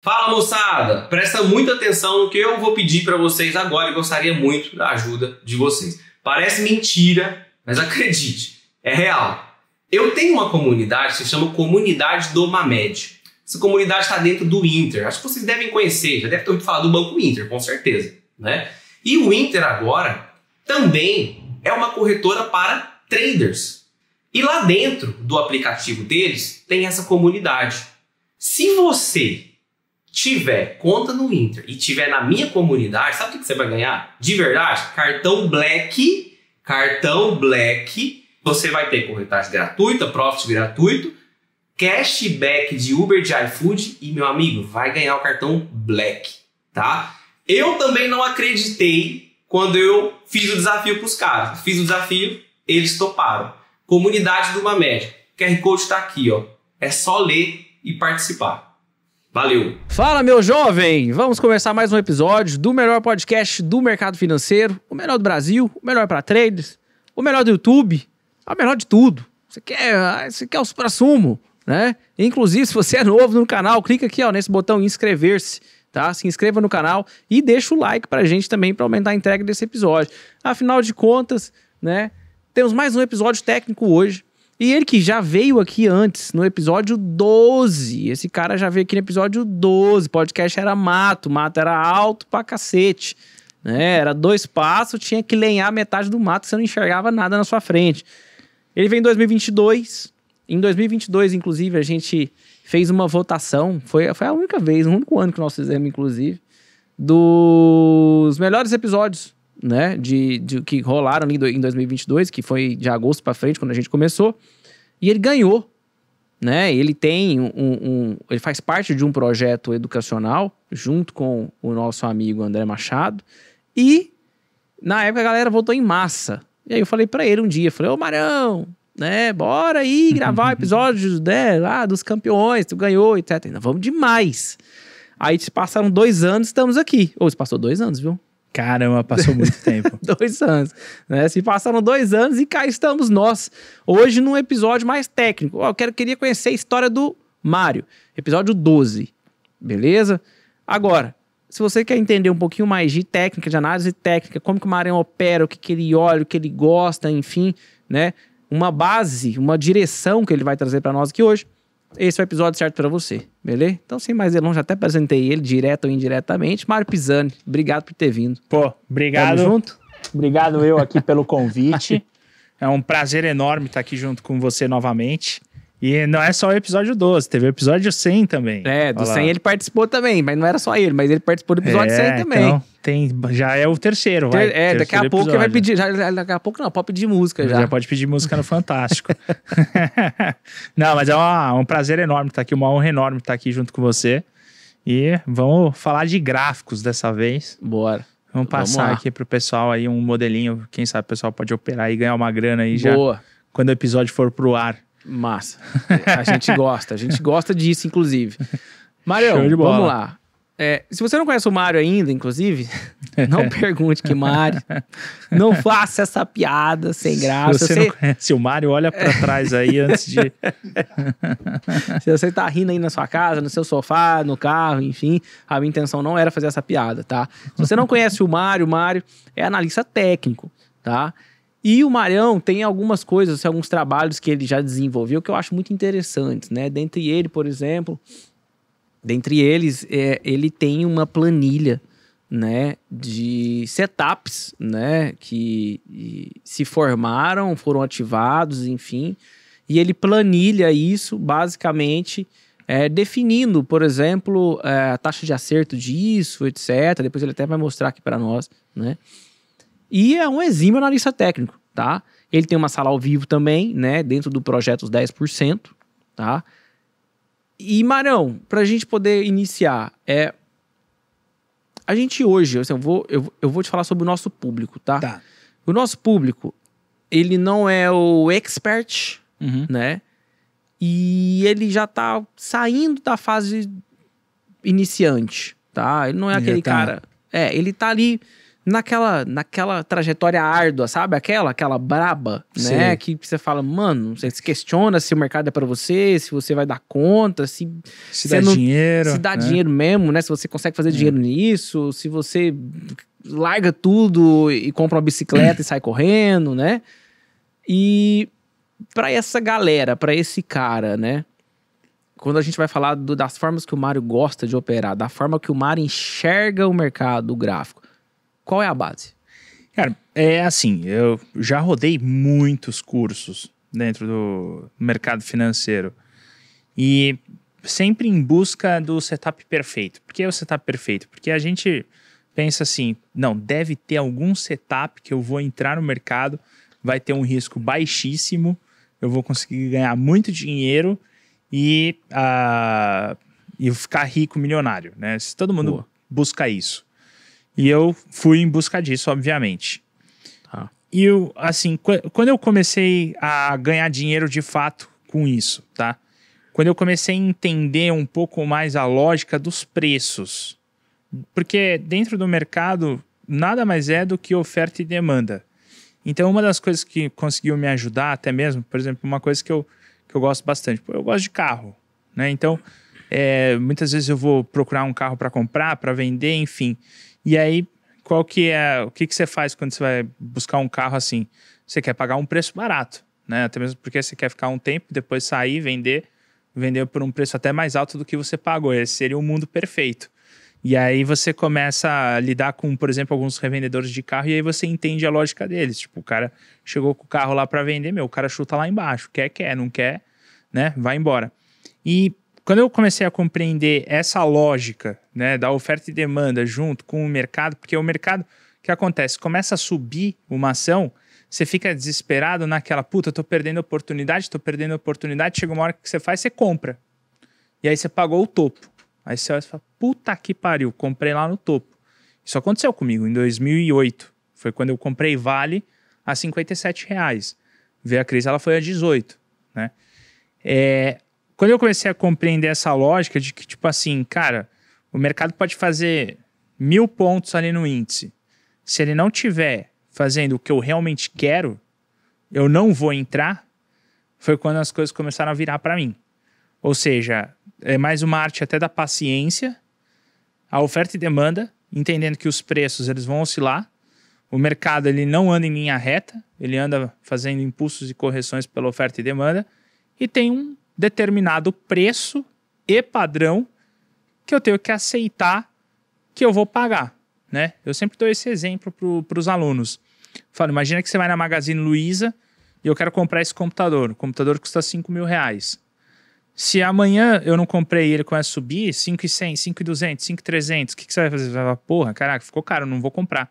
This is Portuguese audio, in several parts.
Fala moçada, presta muita atenção no que eu vou pedir para vocês agora e gostaria muito da ajuda de vocês. Parece mentira, mas acredite, é real. Eu tenho uma comunidade que se chama Comunidade do Mamed. Essa comunidade está dentro do Inter. Acho que vocês devem conhecer, já deve ter ouvido falar do Banco Inter, com certeza. Né? E o Inter agora também é uma corretora para traders. E lá dentro do aplicativo deles tem essa comunidade. Se você tiver conta no Inter e tiver na minha comunidade, sabe o que você vai ganhar? De verdade, cartão Black, cartão Black, você vai ter corretagem gratuita, profit gratuito, cashback de Uber, de iFood e meu amigo, vai ganhar o cartão Black, tá? Eu também não acreditei quando eu fiz o desafio para os caras. Fiz o desafio, eles toparam. Comunidade do Mamed. QR Code está aqui, ó. É só ler e participar. Valeu. Fala, meu jovem! Vamos começar mais um episódio do melhor podcast do mercado financeiro, o melhor do Brasil, o melhor para traders, o melhor do YouTube, o melhor de tudo. Você quer, ah, você quer o supra-sumo, né? Inclusive, se você é novo no canal, clica aqui ó, nesse botão inscrever-se. Tá? Se inscreva no canal e deixa o like a gente também para aumentar a entrega desse episódio. Afinal de contas, né? Temos mais um episódio técnico hoje e ele que já veio aqui antes, no episódio 12. Esse cara já veio aqui no episódio 12. Podcast era mato, mato era alto pra cacete. Né? Era dois passos, tinha que lenhar metade do mato, você não enxergava nada na sua frente. Ele veio em 2022. Em 2022, inclusive, a gente fez uma votação. Foi, foi a única vez, o único ano que nós fizemos, inclusive, dos melhores episódios né, de, de que rolaram ali em 2022, que foi de agosto para frente quando a gente começou, e ele ganhou, né? Ele tem um, um, ele faz parte de um projeto educacional junto com o nosso amigo André Machado e na época a galera votou em massa. E aí eu falei para ele um dia, falei: "Ô Marão, né, bora aí gravar episódios, né, lá dos campeões, tu ganhou, etc. Não, vamos demais." Aí se passaram dois anos, estamos aqui. Ou se passou dois anos, viu? Caramba, passou muito tempo. dois anos. Né? Se passaram dois anos e cá estamos nós. Hoje num episódio mais técnico. Eu quero, queria conhecer a história do Mario. Episódio 12. Beleza? Agora, se você quer entender um pouquinho mais de técnica, de análise técnica, como que o Mario opera, o que, que ele olha, o que ele gosta, enfim, né? Uma base, uma direção que ele vai trazer para nós aqui hoje esse é o episódio certo para você, beleza? Então, sem mais delongas, até apresentei ele, direto ou indiretamente. Mário Pisani, obrigado por ter vindo. Pô, obrigado. Tamo junto? Obrigado eu aqui pelo convite. é um prazer enorme estar aqui junto com você novamente. E não é só o episódio 12, teve o episódio 100 também. É, do Olha 100 ele participou também, mas não era só ele, mas ele participou do episódio é, 100 também. Então, tem, já é o terceiro, vai. Ter, é, terceiro daqui a pouco ele vai pedir, já, daqui a pouco não, pode pedir música já. Já pode pedir música no Fantástico. não, mas é uma, um prazer enorme estar aqui, uma honra enorme estar aqui junto com você. E vamos falar de gráficos dessa vez. Bora. Vamos passar vamos aqui pro pessoal aí um modelinho, quem sabe o pessoal pode operar e ganhar uma grana aí Boa. já. Boa. Quando o episódio for pro ar. Massa. A gente gosta, a gente gosta disso, inclusive. Mário, vamos lá. É, se você não conhece o Mário ainda, inclusive, não pergunte que Mário. Não faça essa piada sem graça. Se você, você... não conhece o Mário, olha para trás aí antes de. se você tá rindo aí na sua casa, no seu sofá, no carro, enfim, a minha intenção não era fazer essa piada, tá? Se você não conhece o Mário, o Mário é analista técnico, tá? E o Marião tem algumas coisas, assim, alguns trabalhos que ele já desenvolveu que eu acho muito interessantes, né? Dentre ele, por exemplo, dentre eles, é, ele tem uma planilha, né, de setups, né, que se formaram, foram ativados, enfim, e ele planilha isso basicamente é, definindo, por exemplo, é, a taxa de acerto disso, etc. Depois ele até vai mostrar aqui para nós, né? E é um exímio analista técnico, tá? Ele tem uma sala ao vivo também, né? Dentro do projeto os 10%, tá? E, Marão, para a gente poder iniciar, é... A gente hoje, assim, eu, vou, eu, eu vou te falar sobre o nosso público, tá? tá. O nosso público, ele não é o expert, uhum. né? E ele já tá saindo da fase iniciante, tá? Ele não é ele aquele tá... cara... É, ele tá ali naquela, naquela trajetória árdua, sabe? Aquela, aquela braba, né? Sim. né? Que você fala, mano, você se questiona se o mercado é para você, se você vai dar conta, se. Se dá não, dinheiro. Se dá né? dinheiro mesmo, né? Se você consegue fazer dinheiro nisso, se você larga tudo e compra uma bicicleta e sai correndo, né? E para essa galera, para esse cara, né? Quando a gente vai falar do, das formas que o Mário gosta de operar, da forma que o Mário enxerga o mercado gráfico, qual é a base? Cara, é assim, eu já rodei muitos cursos dentro do mercado financeiro e sempre em busca do setup perfeito. Por que o setup perfeito? Porque a gente pensa assim, não, deve ter algum setup que eu vou entrar no mercado, vai ter um risco baixíssimo, eu vou conseguir ganhar muito dinheiro e uh, ah, eu ficar rico, milionário, né? Se todo mundo Boa. busca isso. E eu fui em busca disso, obviamente. Tá. E eu, assim, quando eu comecei a ganhar dinheiro de fato com isso, tá? Quando eu comecei a entender um pouco mais a lógica dos preços. Porque dentro do mercado, nada mais é do que oferta e demanda. Então, uma das coisas que conseguiu me ajudar, até mesmo, por exemplo, uma coisa que eu, que eu gosto bastante, eu gosto de carro, né? Então, é, muitas vezes eu vou procurar um carro para comprar, para vender, enfim. E aí, qual que é, o que, que você faz quando você vai buscar um carro assim? Você quer pagar um preço barato, né? Até mesmo porque você quer ficar um tempo, depois sair, vender, vender por um preço até mais alto do que você pagou. Esse seria o mundo perfeito. E aí você começa a lidar com, por exemplo, alguns revendedores de carro e aí você entende a lógica deles. Tipo, o cara chegou com o carro lá para vender, meu, o cara chuta lá embaixo, quer, quer, não quer, né? Vai embora. E quando eu comecei a compreender essa lógica né, da oferta e demanda junto com o mercado, porque o mercado, o que acontece? Começa a subir uma ação, você fica desesperado naquela, puta, tô perdendo oportunidade, tô perdendo oportunidade, chega uma hora que você faz, você compra. E aí você pagou o topo. Aí você olha e fala, puta que pariu, comprei lá no topo. Isso aconteceu comigo em 2008. Foi quando eu comprei Vale a 57 reais. Vê a crise, ela foi a 18, né? É, quando eu comecei a compreender essa lógica de que, tipo assim, cara, o mercado pode fazer mil pontos ali no índice. Se ele não tiver fazendo o que eu realmente quero, eu não vou entrar, foi quando as coisas começaram a virar para mim. Ou seja, é mais uma arte até da paciência, a oferta e demanda, entendendo que os preços eles vão oscilar, o mercado ele não anda em linha reta, ele anda fazendo impulsos e correções pela oferta e demanda, e tem um determinado preço e padrão que eu tenho que aceitar que eu vou pagar, né? Eu sempre dou esse exemplo para os alunos. Falo, imagina que você vai na Magazine Luiza e eu quero comprar esse computador. O computador custa 5 mil reais. Se amanhã eu não comprei e ele começa a subir, 5,100, 5,200, 5,300, o que, que você vai fazer? Você vai falar, porra, caraca, ficou caro, não vou comprar.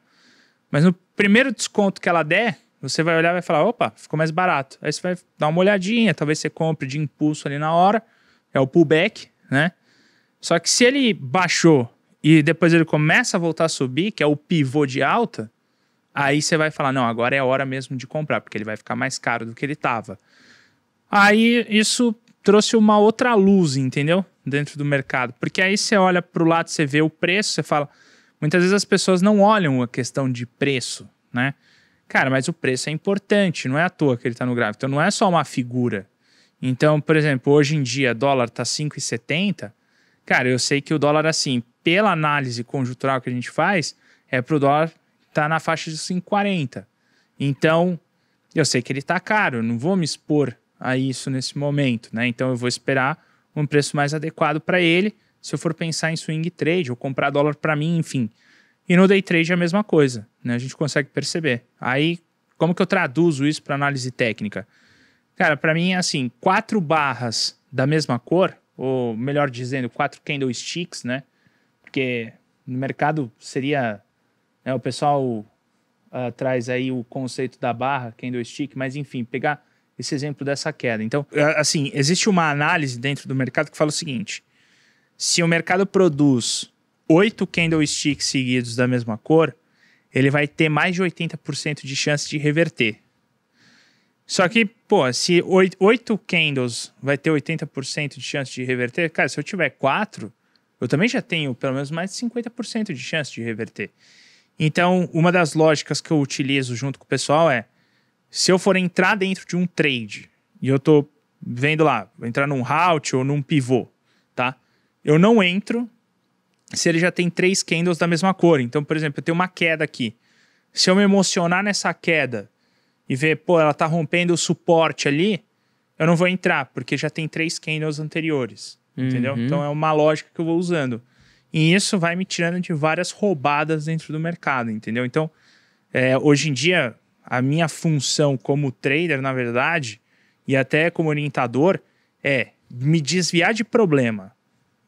Mas no primeiro desconto que ela der, você vai olhar e vai falar, opa, ficou mais barato. Aí você vai dar uma olhadinha, talvez você compre de impulso ali na hora, é o pullback, né? Só que se ele baixou e depois ele começa a voltar a subir, que é o pivô de alta, aí você vai falar, não, agora é a hora mesmo de comprar, porque ele vai ficar mais caro do que ele estava. Aí isso trouxe uma outra luz, entendeu? Dentro do mercado. Porque aí você olha para o lado, você vê o preço, você fala... Muitas vezes as pessoas não olham a questão de preço, né? Cara, mas o preço é importante, não é à toa que ele está no gráfico. Então não é só uma figura. Então, por exemplo, hoje em dia dólar está 5,70. Cara, eu sei que o dólar assim, pela análise conjuntural que a gente faz, é pro dólar tá na faixa de 5,40. Então, eu sei que ele está caro, não vou me expor a isso nesse momento, né? Então eu vou esperar um preço mais adequado para ele. Se eu for pensar em swing trade ou comprar dólar para mim, enfim, e no day trade é a mesma coisa, né? A gente consegue perceber. Aí, como que eu traduzo isso para análise técnica? Cara, para mim é assim, quatro barras da mesma cor, ou melhor dizendo, quatro candlesticks, né? Porque no mercado seria, né, o pessoal uh, traz aí o conceito da barra, candlestick, mas enfim, pegar esse exemplo dessa queda. Então, é, assim, existe uma análise dentro do mercado que fala o seguinte: se o mercado produz oito candlesticks seguidos da mesma cor, ele vai ter mais de 80% de chance de reverter. Só que, pô, se oito candles vai ter 80% de chance de reverter, cara, se eu tiver quatro, eu também já tenho pelo menos mais de 50% de chance de reverter. Então, uma das lógicas que eu utilizo junto com o pessoal é: se eu for entrar dentro de um trade e eu tô vendo lá, entrar num route ou num pivô, tá? Eu não entro se ele já tem três candles da mesma cor. Então, por exemplo, eu tenho uma queda aqui. Se eu me emocionar nessa queda e ver, pô, ela tá rompendo o suporte ali, eu não vou entrar, porque já tem três candles anteriores. Uhum. Entendeu? Então é uma lógica que eu vou usando. E isso vai me tirando de várias roubadas dentro do mercado, entendeu? Então, é, hoje em dia, a minha função como trader, na verdade, e até como orientador, é me desviar de problema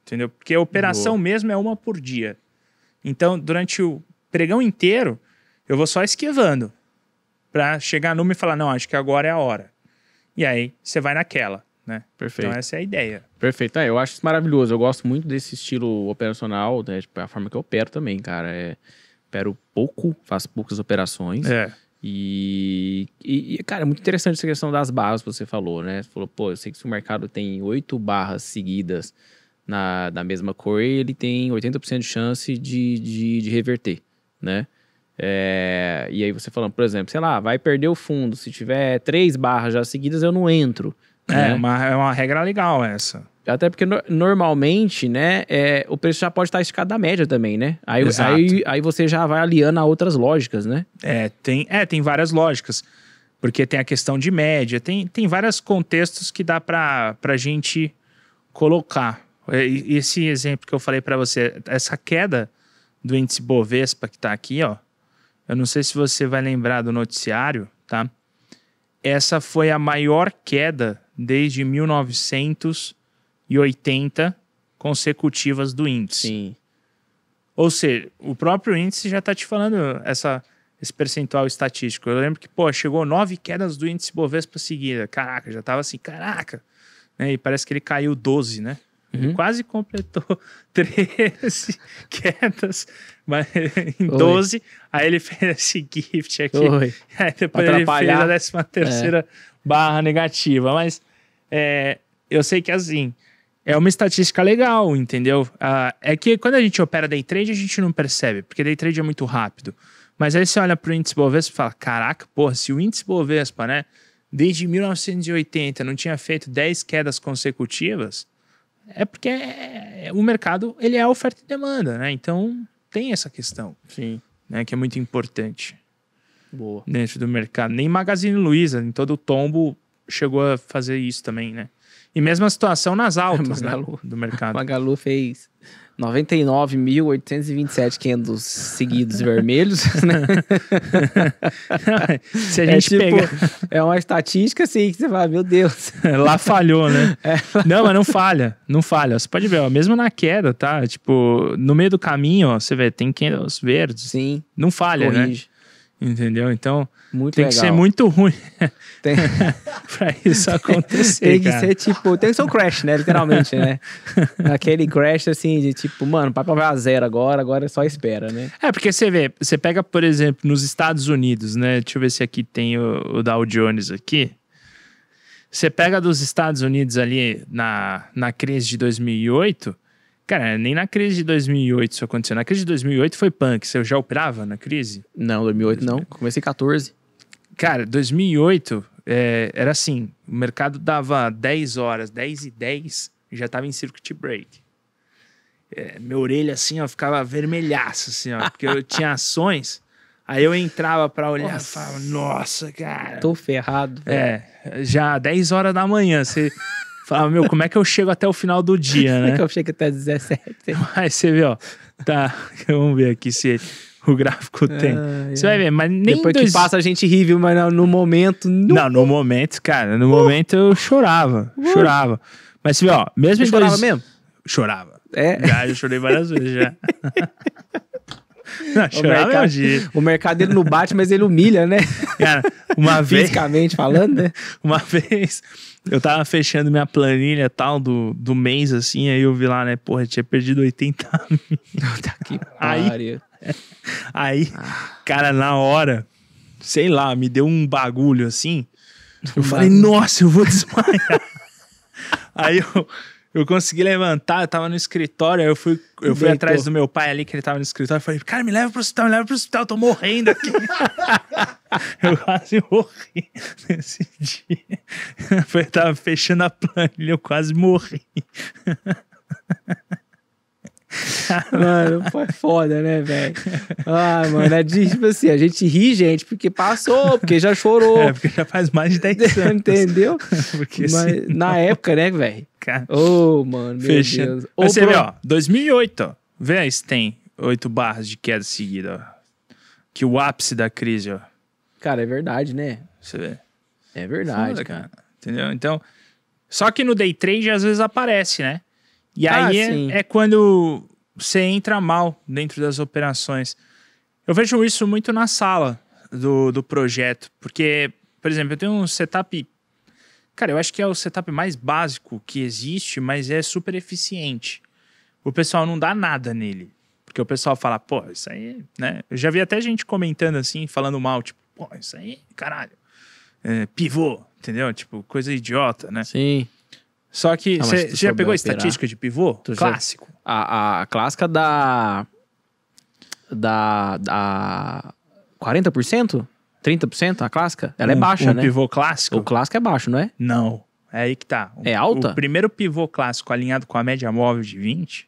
entendeu? Porque a operação Boa. mesmo é uma por dia. Então, durante o pregão inteiro, eu vou só esquivando para chegar numa e falar, não, acho que agora é a hora. E aí, você vai naquela, né? Perfeito. Então, essa é a ideia. Perfeito. Ah, eu acho isso maravilhoso. Eu gosto muito desse estilo operacional, né? Tipo, é a forma que eu opero também, cara. É, opero pouco, faço poucas operações. É. E, e, cara, é muito interessante essa questão das barras que você falou, né? Você falou, pô, eu sei que se o mercado tem oito barras seguidas, na, da mesma cor, ele tem 80% de chance de, de, de reverter, né? É, e aí você falando, por exemplo, sei lá, vai perder o fundo. Se tiver três barras já seguidas, eu não entro. É, é. Uma, é uma regra legal essa. Até porque no, normalmente, né, é, o preço já pode estar esticado da média também, né? Aí, aí, aí você já vai aliando a outras lógicas, né? É, tem, é, tem várias lógicas. Porque tem a questão de média, tem, tem vários contextos que dá para a gente colocar. É, esse exemplo que eu falei para você, essa queda do índice Bovespa que está aqui, ó, eu não sei se você vai lembrar do noticiário, tá? Essa foi a maior queda desde 1980 consecutivas do índice. Sim. Ou seja, o próprio índice já está te falando essa, esse percentual estatístico. Eu lembro que, pô, chegou nove quedas do índice Bovespa seguida. Caraca, já estava assim, caraca. Né? E parece que ele caiu 12, né? Uhum. Quase completou 13 quedas mas, em Oi. 12. Aí ele fez esse gift aqui. Oi. Aí depois Atrapalhar. ele fez a 13 é. barra negativa. Mas é, eu sei que assim, é uma estatística legal, entendeu? Ah, é que quando a gente opera day trade, a gente não percebe, porque day trade é muito rápido. Mas aí você olha para o índice Bovespa e fala: caraca, porra, se o índice Bovespa, né, desde 1980 não tinha feito 10 quedas consecutivas é porque é, é, é, o mercado ele é oferta e demanda, né? Então tem essa questão. Sim. Né, que é muito importante. Boa. Dentro do mercado. Nem Magazine Luiza, em todo o tombo, chegou a fazer isso também, né? E mesma situação nas altas né, do mercado. Magalu fez 99.827 seguidos vermelhos, né? Se a é gente é, tipo, pegar... é uma estatística assim que você fala, meu Deus. Lá falhou, né? É, Não, mas não falha, não falha. Você pode ver, ó, mesmo na queda, tá? Tipo, no meio do caminho, ó, você vê, tem candles verdes. Sim. Não falha, né? Corrige. né? Entendeu? Então, muito tem legal. que ser muito ruim tem... pra isso acontecer. tem que cara. ser tipo, tem que ser um crash, né? Literalmente, né? Aquele crash assim de tipo, mano, papo vai a zero agora, agora é só espera, né? É, porque você vê, você pega, por exemplo, nos Estados Unidos, né? Deixa eu ver se aqui tem o, o Dow Jones aqui. Você pega dos Estados Unidos ali na, na crise de 2008 Cara, nem na crise de 2008 isso aconteceu. Na crise de 2008 foi punk. Você já operava na crise? Não, 2008 não. Comecei em 14. Cara, 2008 é, era assim: o mercado dava 10 horas, 10 e 10, já tava em circuit break. É, minha orelha assim, ó, ficava vermelhaça, assim, ó, porque eu tinha ações. Aí eu entrava para olhar e falava, nossa, cara. Tô ferrado. É, já 10 horas da manhã, você Falava, meu, como é que eu chego até o final do dia, né? Como é né? que eu chego até 17? Aí você vê, ó. Tá, vamos ver aqui se o gráfico ah, tem. É. Você vai ver, mas nem Depois dois... que passa a gente ri, viu? Mas no, no momento... No... Não, no momento, cara, no uh. momento eu chorava, uh. chorava. Mas você vê, ó, mesmo... Você chorava dois... mesmo? Chorava. É? Já, eu chorei várias vezes, já. Não, o, mercado, o mercado ele não bate, mas ele humilha, né? Cara, uma vez. Fisicamente falando, né? Uma vez eu tava fechando minha planilha tal do, do mês, assim, aí eu vi lá, né, porra, tinha perdido 80 mil. que aí, aí, ah. cara, na hora, sei lá, me deu um bagulho assim. Um eu bagulho. falei, nossa, eu vou desmaiar. aí eu eu consegui levantar, eu tava no escritório, eu fui, eu fui atrás do meu pai ali, que ele tava no escritório, eu falei, cara, me leva pro hospital, me leva pro hospital, eu tô morrendo aqui. eu quase morri nesse dia. Eu tava fechando a planilha, eu quase morri. mano, foi foda, né, velho? Ah, mano, é de, tipo assim, a gente ri, gente, porque passou, porque já chorou. É, porque já faz mais de 10 anos. Entendeu? porque Mas, na época, né, velho? Ô, oh, mano, meu Fecha. Deus. Oh, você vê, ó, 2008, ó. Vê aí se tem oito barras de queda seguida, ó. Que o ápice da crise, ó. Cara, é verdade, né? Você vê. É verdade, Foda, cara. cara. Entendeu? Então, só que no day trade às vezes aparece, né? E ah, aí é, é quando você entra mal dentro das operações. Eu vejo isso muito na sala do, do projeto, porque, por exemplo, eu tenho um setup. Cara, eu acho que é o setup mais básico que existe, mas é super eficiente. O pessoal não dá nada nele. Porque o pessoal fala, pô, isso aí, né? Eu já vi até gente comentando assim, falando mal, tipo, pô, isso aí, caralho. É, pivô, entendeu? Tipo, coisa idiota, né? Sim. Só que ah, você já pegou a estatística de pivô? Tu já- Clássico. A, a clássica da. Da. da 40%? 30%? A clássica? Ela é baixa, um né? pivô clássico? O clássico é baixo, não é? Não. É aí que tá. O- É alta? O primeiro pivô clássico alinhado com a média móvel de 20,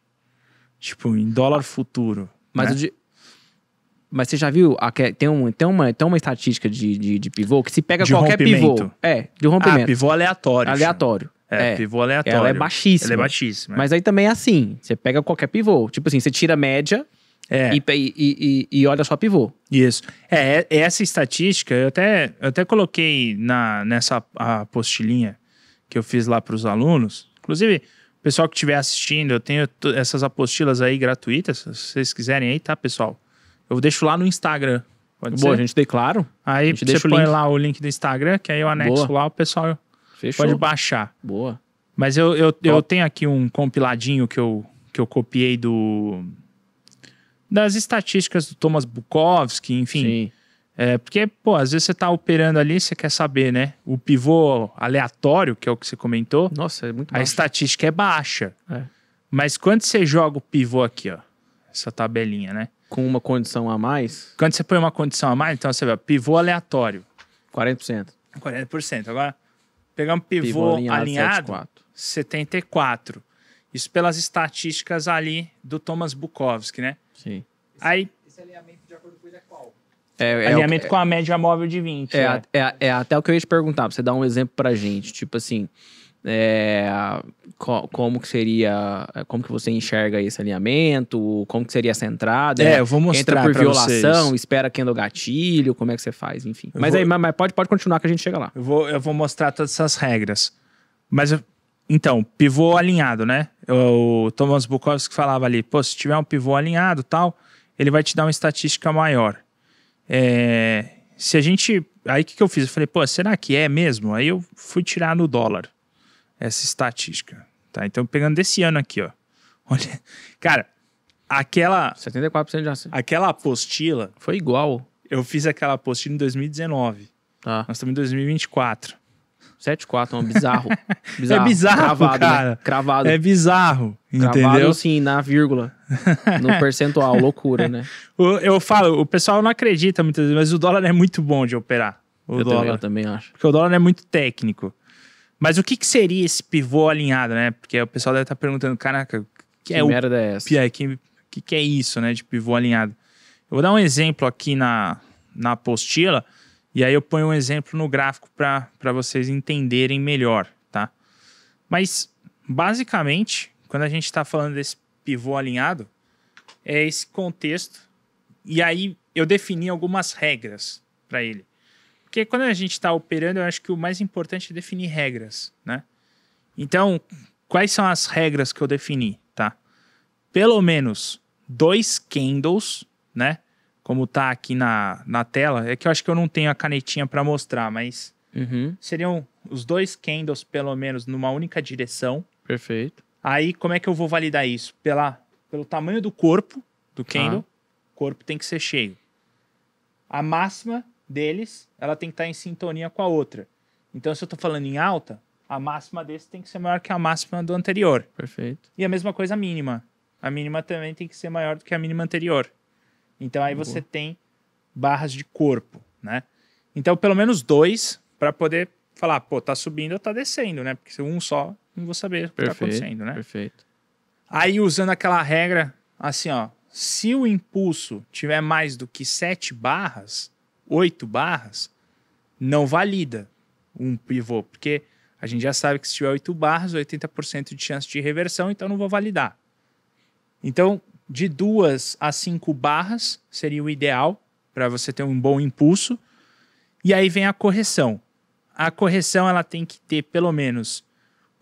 tipo, em dólar futuro. Mas, né? o de- Mas você já viu? tem, um, tem, uma, tem uma estatística de, de, de pivô que se pega De qualquer rompimento. pivô. É, de rompimento. Ah, pivô aleatório. chama. aleatório. É, é, pivô aleatório. Ela é baixíssima. Ela é baixíssima. É. Mas aí também é assim, você pega qualquer pivô. Tipo assim, você tira a média é. e, e, e, e, olha só pivô. Isso. É, é, é, essa estatística, eu até, eu até coloquei na, nessa apostilinha que eu fiz lá para os alunos. Inclusive, o pessoal que estiver assistindo, eu tenho essas apostilas aí gratuitas, se vocês quiserem aí, tá, pessoal? Eu deixo lá no Instagram. Pode Boa, ser? a gente declara. Aí você põe link. lá o link do Instagram, que aí eu anexo Boa. lá, o pessoal Fechou. Pode baixar. Boa. Mas eu, eu, eu tenho aqui um compiladinho que eu, que eu copiei do das estatísticas do Thomas Bukowski, enfim. Sim. É, porque, pô, às vezes você tá operando ali, você quer saber, né? O pivô aleatório, que é o que você comentou. Nossa, é muito baixo. A estatística é baixa. É. Mas quando você joga o pivô aqui, ó, essa tabelinha, né? Com uma condição a mais? Quando você põe uma condição a mais, então você vê, ó, pivô aleatório. 40%. 40%. Agora, Pegar um pivô, pivô alinhado, alinhado 74. Isso pelas estatísticas ali do Thomas Bukowski, né? Sim. Esse, Aí, esse alinhamento de acordo com ele é qual? É, é alinhamento o, é, com a média móvel de 20. É, né? É, é, até o que eu ia te perguntar, pra você dar um exemplo pra gente. Tipo assim, é, co como que seria, como que você enxerga esse alinhamento, como que seria essa entrada? É, eu vou mostrar Entra por violação, vocês. espera que anda é o gatilho, como é que você faz, enfim. mas vou... aí, mas pode, pode continuar que a gente chega lá. Eu vou, eu vou mostrar todas essas regras. Mas, então, pivô alinhado, né? O, o Thomas Bukowski falava ali, pô, se tiver um pivô alinhado tal, ele vai te dar uma estatística maior. É, se a gente... Aí o que, que eu fiz? Eu falei, pô, será que é mesmo? Aí eu fui tirar no dólar essa estatística. Tá? Então, pegando desse ano aqui, ó. Olha, cara, aquela. 74% de Aquela apostila. Foi igual. Eu fiz aquela apostila em 2019. Tá. Nós estamos em 2024. 74, é bizarro. É bizarro. É bizarro, Cravado, né? cara. Né? Cravado. É bizarro, Cravado, sim na vírgula, no percentual, loucura, né? Eu, eu, falo, o pessoal não acredita muitas vezes, mas o dólar é muito bom de operar. O eu dólar. Também, eu também acho. Porque o dólar é muito técnico. Mas o que, que seria esse pivô alinhado, né? Porque o pessoal deve estar tá perguntando, caraca, que, é que é merda o... é essa? O que, que, que é isso, né, de pivô alinhado? Eu vou dar um exemplo aqui na, na apostila, e aí eu ponho um exemplo no gráfico para vocês entenderem melhor, tá? Mas, basicamente, quando a gente está falando desse pivô alinhado, é esse contexto, e aí eu defini algumas regras para ele. Porque quando a gente está operando, eu acho que o mais importante é definir regras, né? Então, quais são as regras que eu defini, tá? Pelo menos dois candles, né? Como tá aqui na, na tela. É que eu acho que eu não tenho a canetinha para mostrar, mas uhum. seriam os dois candles, pelo menos, numa única direção. Perfeito. Aí, como é que eu vou validar isso? Pela, pelo tamanho do corpo do candle, o corpo tem que ser cheio. A máxima deles, ela tem que estar tá em sintonia com a outra. Então, se eu estou falando em alta, a máxima desse tem que ser maior que a máxima do anterior. Perfeito. E a mesma coisa a mínima. A mínima também tem que ser maior do que a mínima anterior. Então aí Boa. você tem barras de corpo, né? Então pelo menos dois para poder falar, pô, tá subindo ou tá descendo, né? Porque se um só, não vou saber o que está acontecendo, né? Perfeito. Aí usando aquela regra, assim, ó, se o impulso tiver mais do que sete barras, oito barras, não valida um pivô, porque a gente já sabe que se tiver oito barras, 80% de chance de reversão, então não vou validar. Então, de duas a cinco barras seria o ideal para você ter um bom impulso. E aí vem a correção. A correção ela tem que ter pelo menos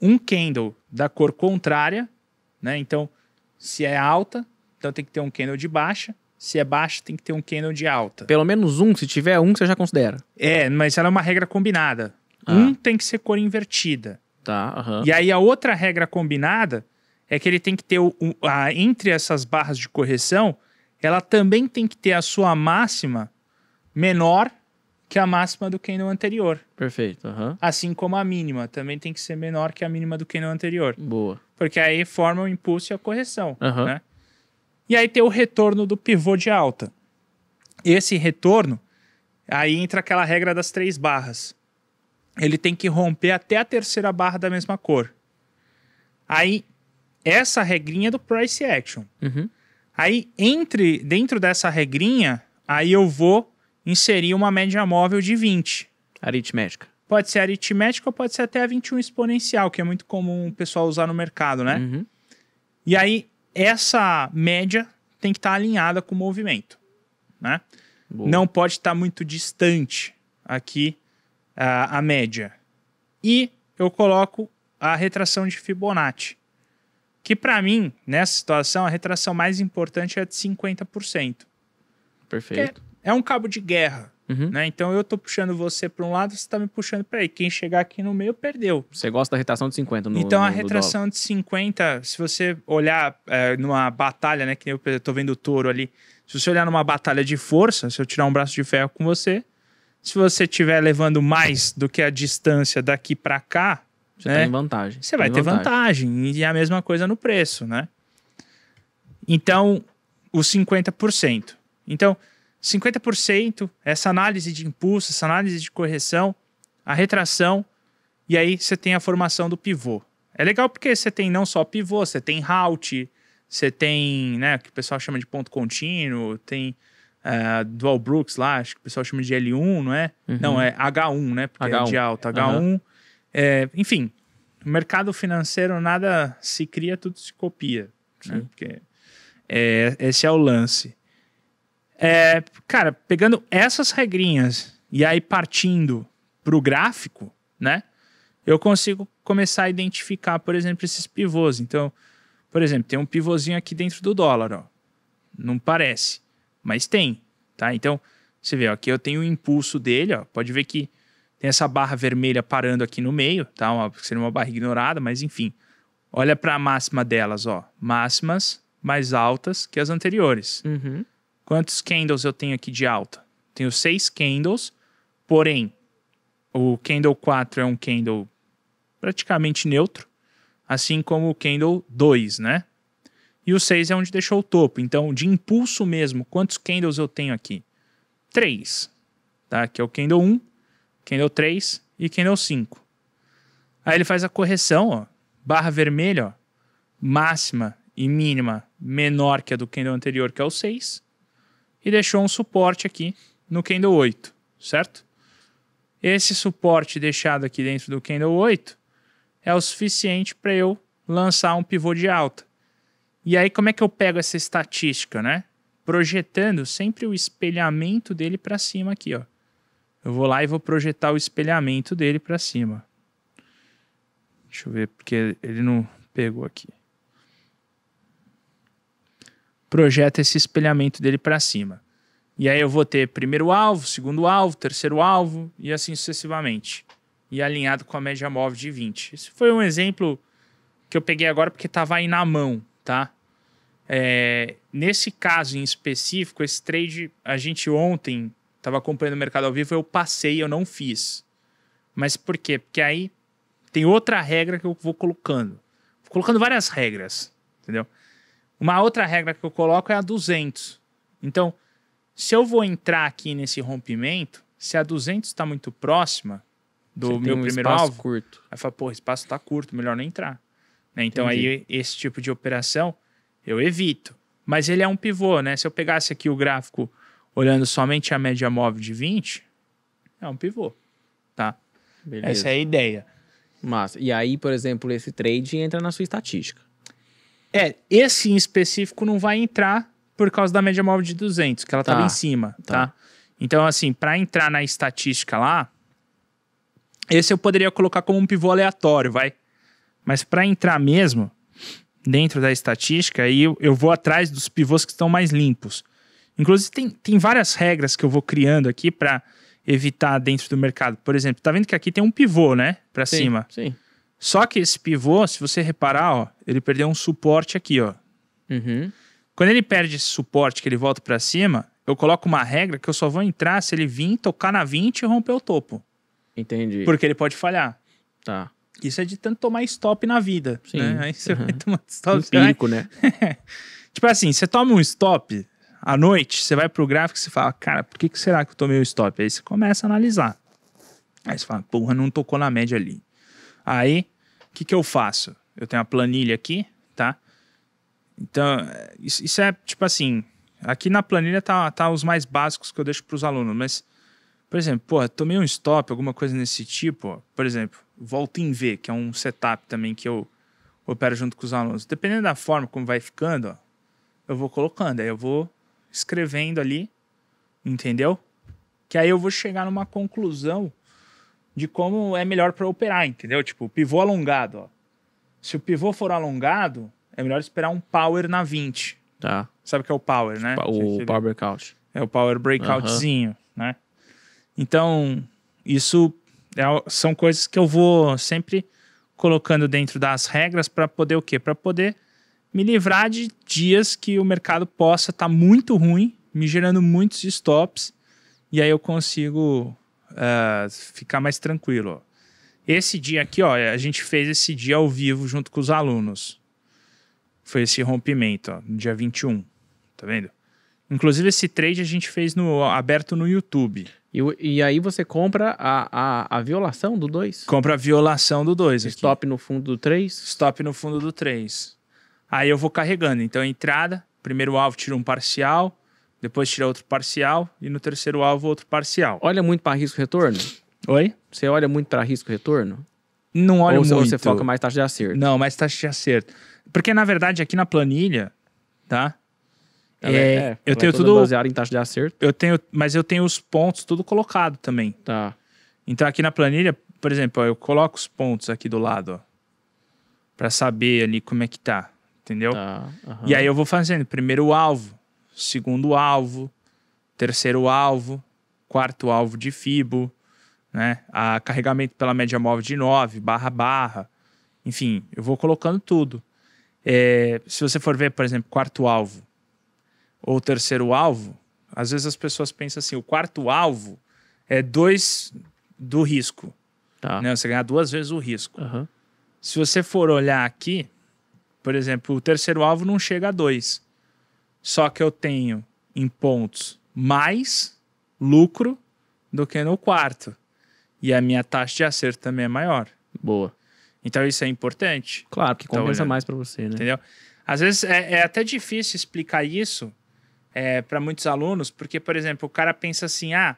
um candle da cor contrária, né? Então, se é alta, então tem que ter um candle de baixa se é baixo, tem que ter um candle de alta. Pelo menos um, se tiver um, você já considera. É, mas ela é uma regra combinada. Ah. Um tem que ser cor invertida. Tá, uhum. E aí a outra regra combinada é que ele tem que ter, o, a, entre essas barras de correção, ela também tem que ter a sua máxima menor que a máxima do candle anterior. Perfeito. Uhum. Assim como a mínima também tem que ser menor que a mínima do candle anterior. Boa. Porque aí forma o impulso e a correção, uhum. né? E aí tem o retorno do pivô de alta. Esse retorno, aí entra aquela regra das três barras. Ele tem que romper até a terceira barra da mesma cor. Aí, essa regrinha é do price action. Uhum. Aí, entre dentro dessa regrinha, aí eu vou inserir uma média móvel de 20. Aritmética. Pode ser aritmética ou pode ser até a 21 exponencial, que é muito comum o pessoal usar no mercado, né? Uhum. E aí, essa média tem que estar tá alinhada com o movimento. Né? Boa. Não pode estar tá muito distante aqui a, a média. E eu coloco a retração de Fibonacci, que para mim, nessa situação, a retração mais importante é de 50%. Perfeito. É, é um cabo de guerra Uhum. Né? Então eu tô puxando você para um lado, você tá me puxando para aí. Quem chegar aqui no meio perdeu. Você gosta da retração de 50 no Então no, a retração de 50, se você olhar é, numa batalha, né? Que eu tô vendo o touro ali. Se você olhar numa batalha de força, se eu tirar um braço de ferro com você, se você estiver levando mais do que a distância daqui para cá, você tá né? tem vantagem. Você vai tá ter vantagem. vantagem. E a mesma coisa no preço, né? Então, os 50%. Então, 50%, essa análise de impulso, essa análise de correção, a retração, e aí você tem a formação do pivô. É legal porque você tem não só pivô, você tem route, você tem, né, que o pessoal chama de ponto contínuo, tem uh, Dual Brooks lá, acho que o pessoal chama de L1, não é? Uhum. Não, é H1, né? Porque H1. é de alta, H1. Uhum. É, enfim, no mercado financeiro nada se cria, tudo se copia. Né? Porque é, esse é o lance. É, cara, pegando essas regrinhas e aí partindo para o gráfico, né? Eu consigo começar a identificar, por exemplo, esses pivôs. Então, por exemplo, tem um pivôzinho aqui dentro do dólar, ó. Não parece, mas tem, tá? Então, você vê, ó, aqui eu tenho o impulso dele, ó. Pode ver que tem essa barra vermelha parando aqui no meio, tá? Uma, seria uma barra ignorada, mas enfim. Olha para a máxima delas, ó. Máximas mais altas que as anteriores. Uhum. Quantos candles eu tenho aqui de alta? Tenho seis candles, porém, o candle 4 é um candle praticamente neutro, assim como o candle 2, né? E o 6 é onde deixou o topo. Então, de impulso mesmo, quantos candles eu tenho aqui? 3. Tá? Que é o candle 1, candle 3 e candle 5. Aí ele faz a correção, ó, barra vermelha, ó, máxima e mínima menor que a do candle anterior, que é o 6 e deixou um suporte aqui no candle 8, certo? Esse suporte deixado aqui dentro do candle 8 é o suficiente para eu lançar um pivô de alta. E aí como é que eu pego essa estatística, né? Projetando sempre o espelhamento dele para cima aqui, ó. Eu vou lá e vou projetar o espelhamento dele para cima. Deixa eu ver porque ele não pegou aqui projeta esse espelhamento dele para cima. E aí eu vou ter primeiro alvo, segundo alvo, terceiro alvo e assim sucessivamente. E alinhado com a média móvel de 20. Esse foi um exemplo que eu peguei agora porque estava aí na mão, tá? É, nesse caso em específico, esse trade, a gente ontem estava acompanhando o mercado ao vivo, eu passei, eu não fiz. Mas por quê? Porque aí tem outra regra que eu vou colocando. Vou colocando várias regras, entendeu? Uma outra regra que eu coloco é a 200. Então, se eu vou entrar aqui nesse rompimento, se a 200 está muito próxima do Você meu um primeiro alvo, curto. aí fala, pô, o espaço está curto, melhor não entrar. Né? Então, Entendi. aí, esse tipo de operação eu evito. Mas ele é um pivô, né? Se eu pegasse aqui o gráfico olhando somente a média móvel de 20, é um pivô, tá? Beleza. Essa é a ideia. Massa. E aí, por exemplo, esse trade entra na sua estatística. É, esse em específico não vai entrar por causa da média móvel de 200, que ela tá, tá em cima, tá? tá? Então, assim, para entrar na estatística lá, esse eu poderia colocar como um pivô aleatório, vai. Mas para entrar mesmo dentro da estatística, aí eu, eu vou atrás dos pivôs que estão mais limpos. Inclusive, tem, tem várias regras que eu vou criando aqui para evitar dentro do mercado. Por exemplo, tá vendo que aqui tem um pivô, né? Para cima. Sim. Só que esse pivô, se você reparar, ó, ele perdeu um suporte aqui, ó. Uhum. Quando ele perde esse suporte, que ele volta para cima, eu coloco uma regra que eu só vou entrar se ele vir tocar na 20 e romper o topo. Entendi. Porque ele pode falhar. Tá. Isso é de tanto tomar stop na vida. Sim. Né? Aí você uhum. vai tomar stop. Empírico, né? tipo assim, você toma um stop à noite, você vai pro gráfico e você fala, cara, por que, que será que eu tomei o um stop? Aí você começa a analisar. Aí você fala, porra, não tocou na média ali. Aí, o que, que eu faço? Eu tenho a planilha aqui, tá? Então, é, isso, isso é tipo assim. Aqui na planilha tá, tá os mais básicos que eu deixo para os alunos, mas, por exemplo, porra, tomei um stop, alguma coisa nesse tipo, por exemplo, volta em V, que é um setup também que eu opero junto com os alunos. Dependendo da forma como vai ficando, ó, eu vou colocando, aí eu vou escrevendo ali, entendeu? Que aí eu vou chegar numa conclusão de como é melhor para operar, entendeu? Tipo, pivô alongado, ó. Se o pivô for alongado, é melhor esperar um power na 20. Tá. Sabe o que é o power, né? O power breakout. É o power breakoutzinho, né? Então, isso é, são coisas que eu vou sempre colocando dentro das regras para poder o quê? Para poder me livrar de dias que o mercado possa estar tá muito ruim, me gerando muitos stops, e aí eu consigo uh, ficar mais tranquilo. Esse dia aqui, ó, a gente fez esse dia ao vivo junto com os alunos. Foi esse rompimento, ó, no dia 21. Tá vendo? Inclusive, esse trade a gente fez no, aberto no YouTube. E, e aí você compra a, a, a violação do 2? Compra a violação do 2. Stop no fundo do 3? Stop no fundo do 3. Aí eu vou carregando. Então, entrada, primeiro alvo, tiro um parcial. Depois tira outro parcial e no terceiro alvo outro parcial. Olha muito para risco retorno? Oi? Você olha muito para risco retorno? Não olha. Ou muito. Ou você foca mais taxa de acerto? Não, mais taxa de acerto. Porque na verdade aqui na planilha, tá? É-, é, é, eu é tenho tudo baseado em taxa de acerto. Eu tenho, mas eu tenho os pontos tudo colocado também. Tá. Então aqui na planilha, por exemplo, ó, eu coloco os pontos aqui do lado, para saber ali como é que tá, entendeu? Tá, uhum. E aí eu vou fazendo primeiro o alvo, segundo alvo, terceiro alvo, quarto alvo de FIBO, né? A carregamento pela média móvel de 9, barra, barra. Enfim, eu vou colocando tudo. É, se você for ver, por exemplo, quarto alvo ou terceiro alvo, às vezes as pessoas pensam assim: o quarto alvo é dois do risco. Tá. Né? Você ganha duas vezes o risco. Uhum. Se você for olhar aqui, por exemplo, o terceiro alvo não chega a dois. Só que eu tenho em pontos mais lucro do que no quarto. E a minha taxa de acerto também é maior. Boa. Então isso é importante. Claro, que então, compensa mais para você, né? Entendeu? Às vezes é, é até difícil explicar isso é, para muitos alunos, porque, por exemplo, o cara pensa assim: ah,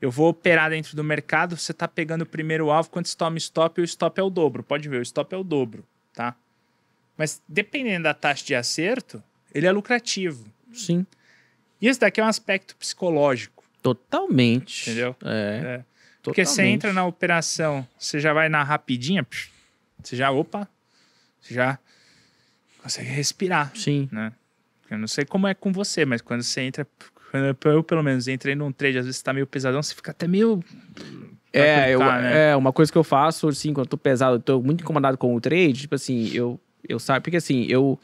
eu vou operar dentro do mercado, você está pegando o primeiro alvo, quando você toma stop, o stop é o dobro. Pode ver, o stop é o dobro, tá? Mas dependendo da taxa de acerto, ele é lucrativo. Sim. E Isso daqui é um aspecto psicológico. Totalmente. Entendeu? É. é. Porque você entra na operação, você já vai na rapidinha, você já, opa, você já consegue respirar. Sim. Né? Eu não sei como é com você, mas quando você entra, quando eu pelo menos entrei num trade, às vezes você tá meio pesadão, você fica até meio. É, eu, né? é, uma coisa que eu faço, assim, quando eu tô pesado, eu tô muito incomodado com o trade, tipo assim, eu, eu sabe, porque assim, eu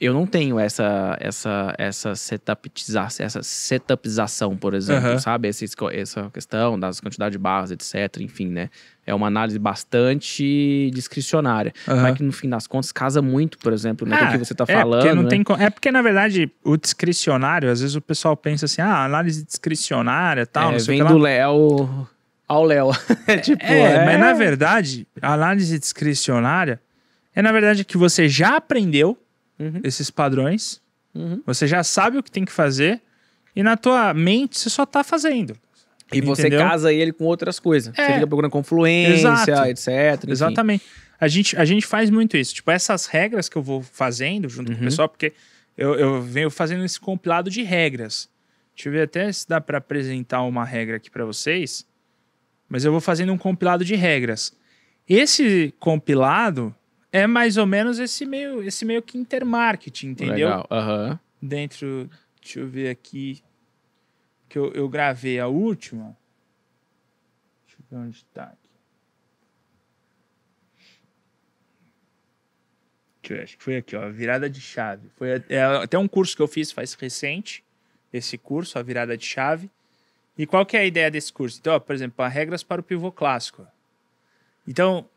eu não tenho essa essa essa setupização essa setupização, por exemplo, uhum. sabe? Essa, essa questão das quantidades de barras, etc, enfim, né? É uma análise bastante discricionária. Uhum. Mas que no fim das contas casa muito, por exemplo, no né, ah, que você está é falando. Porque não né? tem, é porque, na verdade, o discricionário, às vezes o pessoal pensa assim, ah, análise discricionária tal, é, não sei vem o que do Léo ao Léo. é tipo. É, é, mas na verdade, a análise discricionária é, na verdade, que você já aprendeu uhum. esses padrões. Uhum. Você já sabe o que tem que fazer e na tua mente você só tá fazendo. E entendeu? você casa ele com outras coisas. É. Você fica procurando confluência, Exato. etc. Enfim. Exatamente. A gente, a gente faz muito isso. Tipo, essas regras que eu vou fazendo junto uhum. com o uhum. pessoal, porque eu, eu venho fazendo esse compilado de regras. Deixa eu ver até se dá para apresentar uma regra aqui para vocês. Mas eu vou fazendo um compilado de regras. Esse compilado, é mais ou menos esse meio, esse meio que intermarketing, entendeu? Legal. Dentro. Deixa eu ver aqui. Que eu, eu gravei a última. Deixa eu ver onde está aqui. Deixa eu ver, acho que foi aqui, ó. Virada de chave. Foi é, até um curso que eu fiz faz recente. Esse curso, a virada de chave. E qual que é a ideia desse curso? Então, ó, por exemplo, regras para o pivô clássico. Então,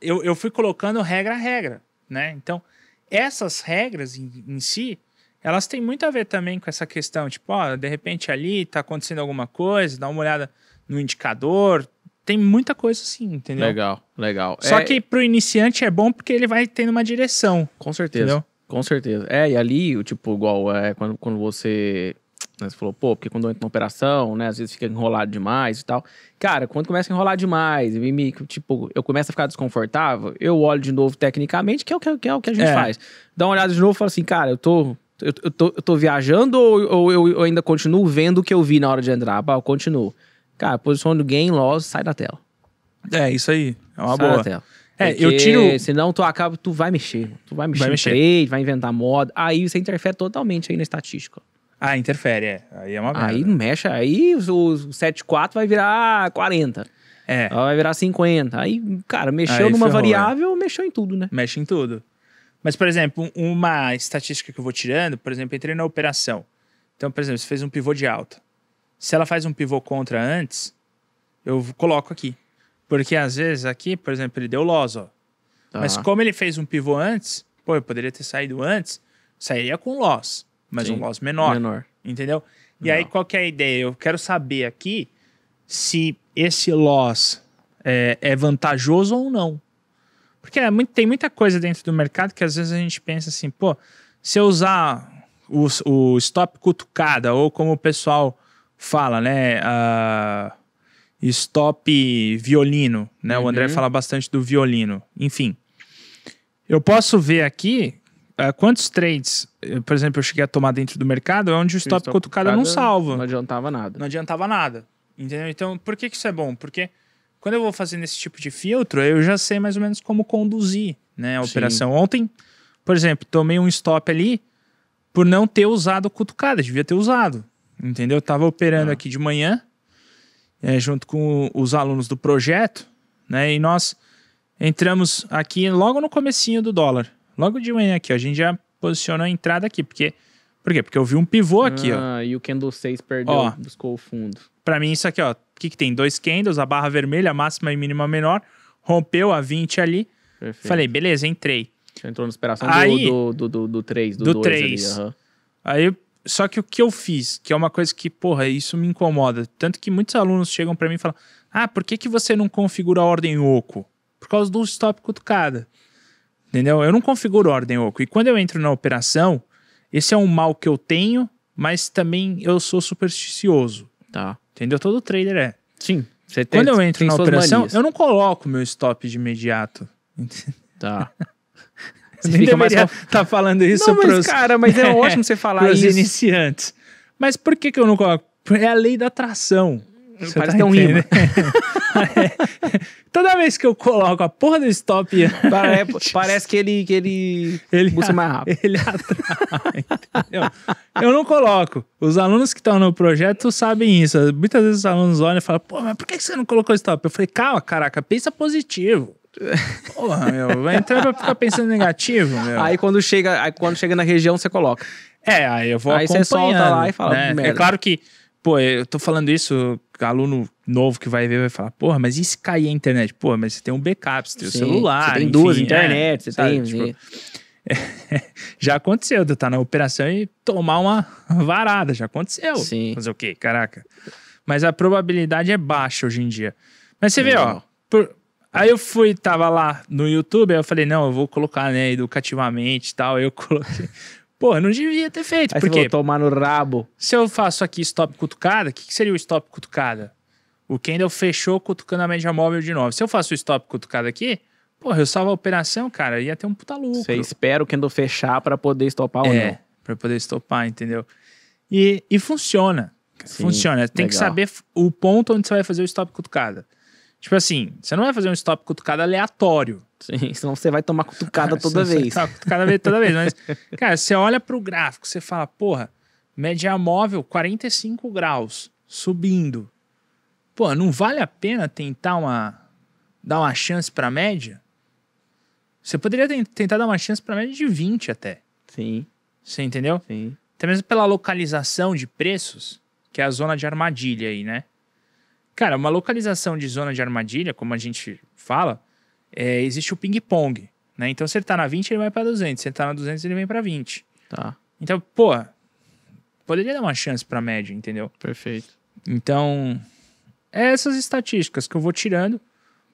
eu, eu fui colocando regra a regra, né? Então, essas regras em, em si, elas têm muito a ver também com essa questão, tipo, ó, de repente ali tá acontecendo alguma coisa, dá uma olhada no indicador, tem muita coisa assim, entendeu? Legal, legal. Só é... que pro iniciante é bom porque ele vai tendo uma direção. Com certeza. Entendeu? Com certeza. É, e ali, tipo, igual, é, quando, quando você né? Você falou, pô, porque quando eu entro na operação, né, às vezes fica enrolado demais e tal. Cara, quando começa a enrolar demais e me, tipo, eu começo a ficar desconfortável, eu olho de novo tecnicamente, que é o que, que, é o que a gente é. faz. Dá uma olhada de novo e fala assim, cara, eu tô. Eu, eu, tô, eu tô viajando ou, ou eu, eu, ainda continuo vendo o que eu vi na hora de entrar? Bah, eu continuo. Cara, posição do gain, loss, sai da tela. É, isso aí. É uma sai boa. Da tela. É, Porque eu tiro. Senão tu acaba, tu vai mexer. Tu vai mexer vai, mexer. Trade, vai inventar moda. Aí você interfere totalmente aí na estatística. Ah, interfere, é. Aí é uma merda. Aí mexe, aí os, os 7,4 vai virar 40. É. Vai virar 50. Aí, cara, mexeu aí numa ferrou, é. variável, é. mexeu em tudo, né? Mexe em tudo. Mas, por exemplo, uma estatística que eu vou tirando, por exemplo, entrei na operação. Então, por exemplo, você fez um pivô de alta. Se ela faz um pivô contra antes, eu coloco aqui. Porque às vezes aqui, por exemplo, ele deu loss, ó. Tá. Mas como ele fez um pivô antes, pô, eu poderia ter saído antes, sairia com loss mas Sim. um loss menor. Menor. Entendeu? E Não. aí, qual que é a ideia? Eu quero saber aqui se esse loss é, é vantajoso ou não. Porque é muito, tem muita coisa dentro do mercado que às vezes a gente pensa assim, pô, se eu usar o, o stop cutucada, ou como o pessoal fala, né? Uh, stop violino, né? Uhum. O André uhum. fala bastante do violino. Enfim, eu posso ver aqui uh, quantos trades, eh, por exemplo, eu cheguei a tomar dentro do mercado, é onde o stop, stop cutucada, não salva. Não adiantava nada. Não adiantava nada. Entendeu? Então, por que, que isso é bom? Porque quando eu vou fazendo esse tipo de filtro, eu já sei mais ou menos como conduzir né, a Sim. operação. Ontem, por exemplo, tomei um stop ali por não ter usado cutucada, devia ter usado. Entendeu? Eu tava operando ah. aqui de manhã, é, junto com os alunos do projeto, né? E nós entramos aqui logo no comecinho do dólar. Logo de manhã aqui, ó, a gente já posicionou a entrada aqui, porque... Por quê? Porque eu vi um pivô aqui, ah, ó. e o candle 6 perdeu, ó, buscou o fundo. Pra mim, isso aqui, ó. O que, que tem? Dois candles, a barra vermelha, máxima e mínima menor. Rompeu a 20 ali. Perfeito. Falei, beleza, entrei. Já entrou na operação Aí, do, do, do, do 3, do, do 2 3. Ali, uhum. Aí, só que o que eu fiz, que é uma coisa que, porra, isso me incomoda. Tanto que muitos alunos chegam para mim e falam, ah, por que, que você não configura a ordem oco? Por causa do stop cutucada. Entendeu? Eu não configuro ordem oco. E quando eu entro na operação, esse é um mal que eu tenho, mas também eu sou supersticioso. Tá. Entendeu? Todo trader é. Sim. Você tem, quando eu entro na operação, manias. eu não coloco meu stop de imediato. Tá. Você Nem fica mais tá falando isso não, mas, pros... cara, mas é ótimo você falar isso. iniciantes. Mas por que que eu não coloco? É a lei da atração. Você Parece tá que é um imã. Toda vez que eu coloco a porra do stop. Parece, parece que ele. Que ele, ele busca mais rápido. Ele atrai. Eu não coloco. Os alunos que estão no projeto sabem isso. Muitas vezes os alunos olham e falam: pô, mas por que você não colocou stop? Eu falei: calma, caraca, pensa positivo. Porra, meu, vai entrar pra ficar pensando negativo, meu. Aí quando chega, aí quando chega na região, você coloca. É, aí eu vou aí acompanhando. Aí você solta lá e fala, né? É claro que, pô, eu tô falando isso aluno novo que vai ver vai falar, porra, mas e se cair a internet? Porra, mas você tem um backup, você tem o celular. Você tem enfim, duas é, internet, é, você sabe, tem. Tipo, é, já aconteceu de tá estar na operação e tomar uma varada, já aconteceu. Sim. Fazer o quê? Caraca. Mas a probabilidade é baixa hoje em dia. Mas você vê, ó. Por, aí eu fui, tava lá no YouTube, aí eu falei, não, eu vou colocar, né, educativamente e tal. Aí eu coloquei. Pô, não devia ter feito, Aí porque... tomar no rabo. Se eu faço aqui stop cutucada, o que, que, seria o stop cutucada? O Kendall fechou cutucando a média móvel de novo. Se eu faço o stop cutucada aqui, porra, eu salvo a operação, cara, ia ter um puta lucro. Você espera o Kendall fechar para poder estopar é, ou não. pra poder estopar, entendeu? E, e funciona. Sim, funciona. Tem legal. que saber o ponto onde você vai fazer o stop cutucada. Tipo assim, você não vai fazer um stop cutucada aleatório. Sim, senão você vai tomar cutucada ah, toda vez. Tá, cutucada toda vez. Mas, cara, você olha pro gráfico, você fala, porra, média móvel 45 graus, subindo. Pô, não vale a pena tentar uma. dar uma chance pra média? Você poderia tentar dar uma chance pra média de 20 até. Sim. Você entendeu? Sim. Até mesmo pela localização de preços, que é a zona de armadilha aí, né? Cara, uma localização de zona de armadilha, como a gente fala, é, existe o ping-pong, né? Então, se ele tá na 20, ele vai para 200. Se ele tá na 200, ele vem para 20. Tá. Então, pô, poderia dar uma chance para médio, entendeu? Perfeito. Então, é essas estatísticas que eu vou tirando,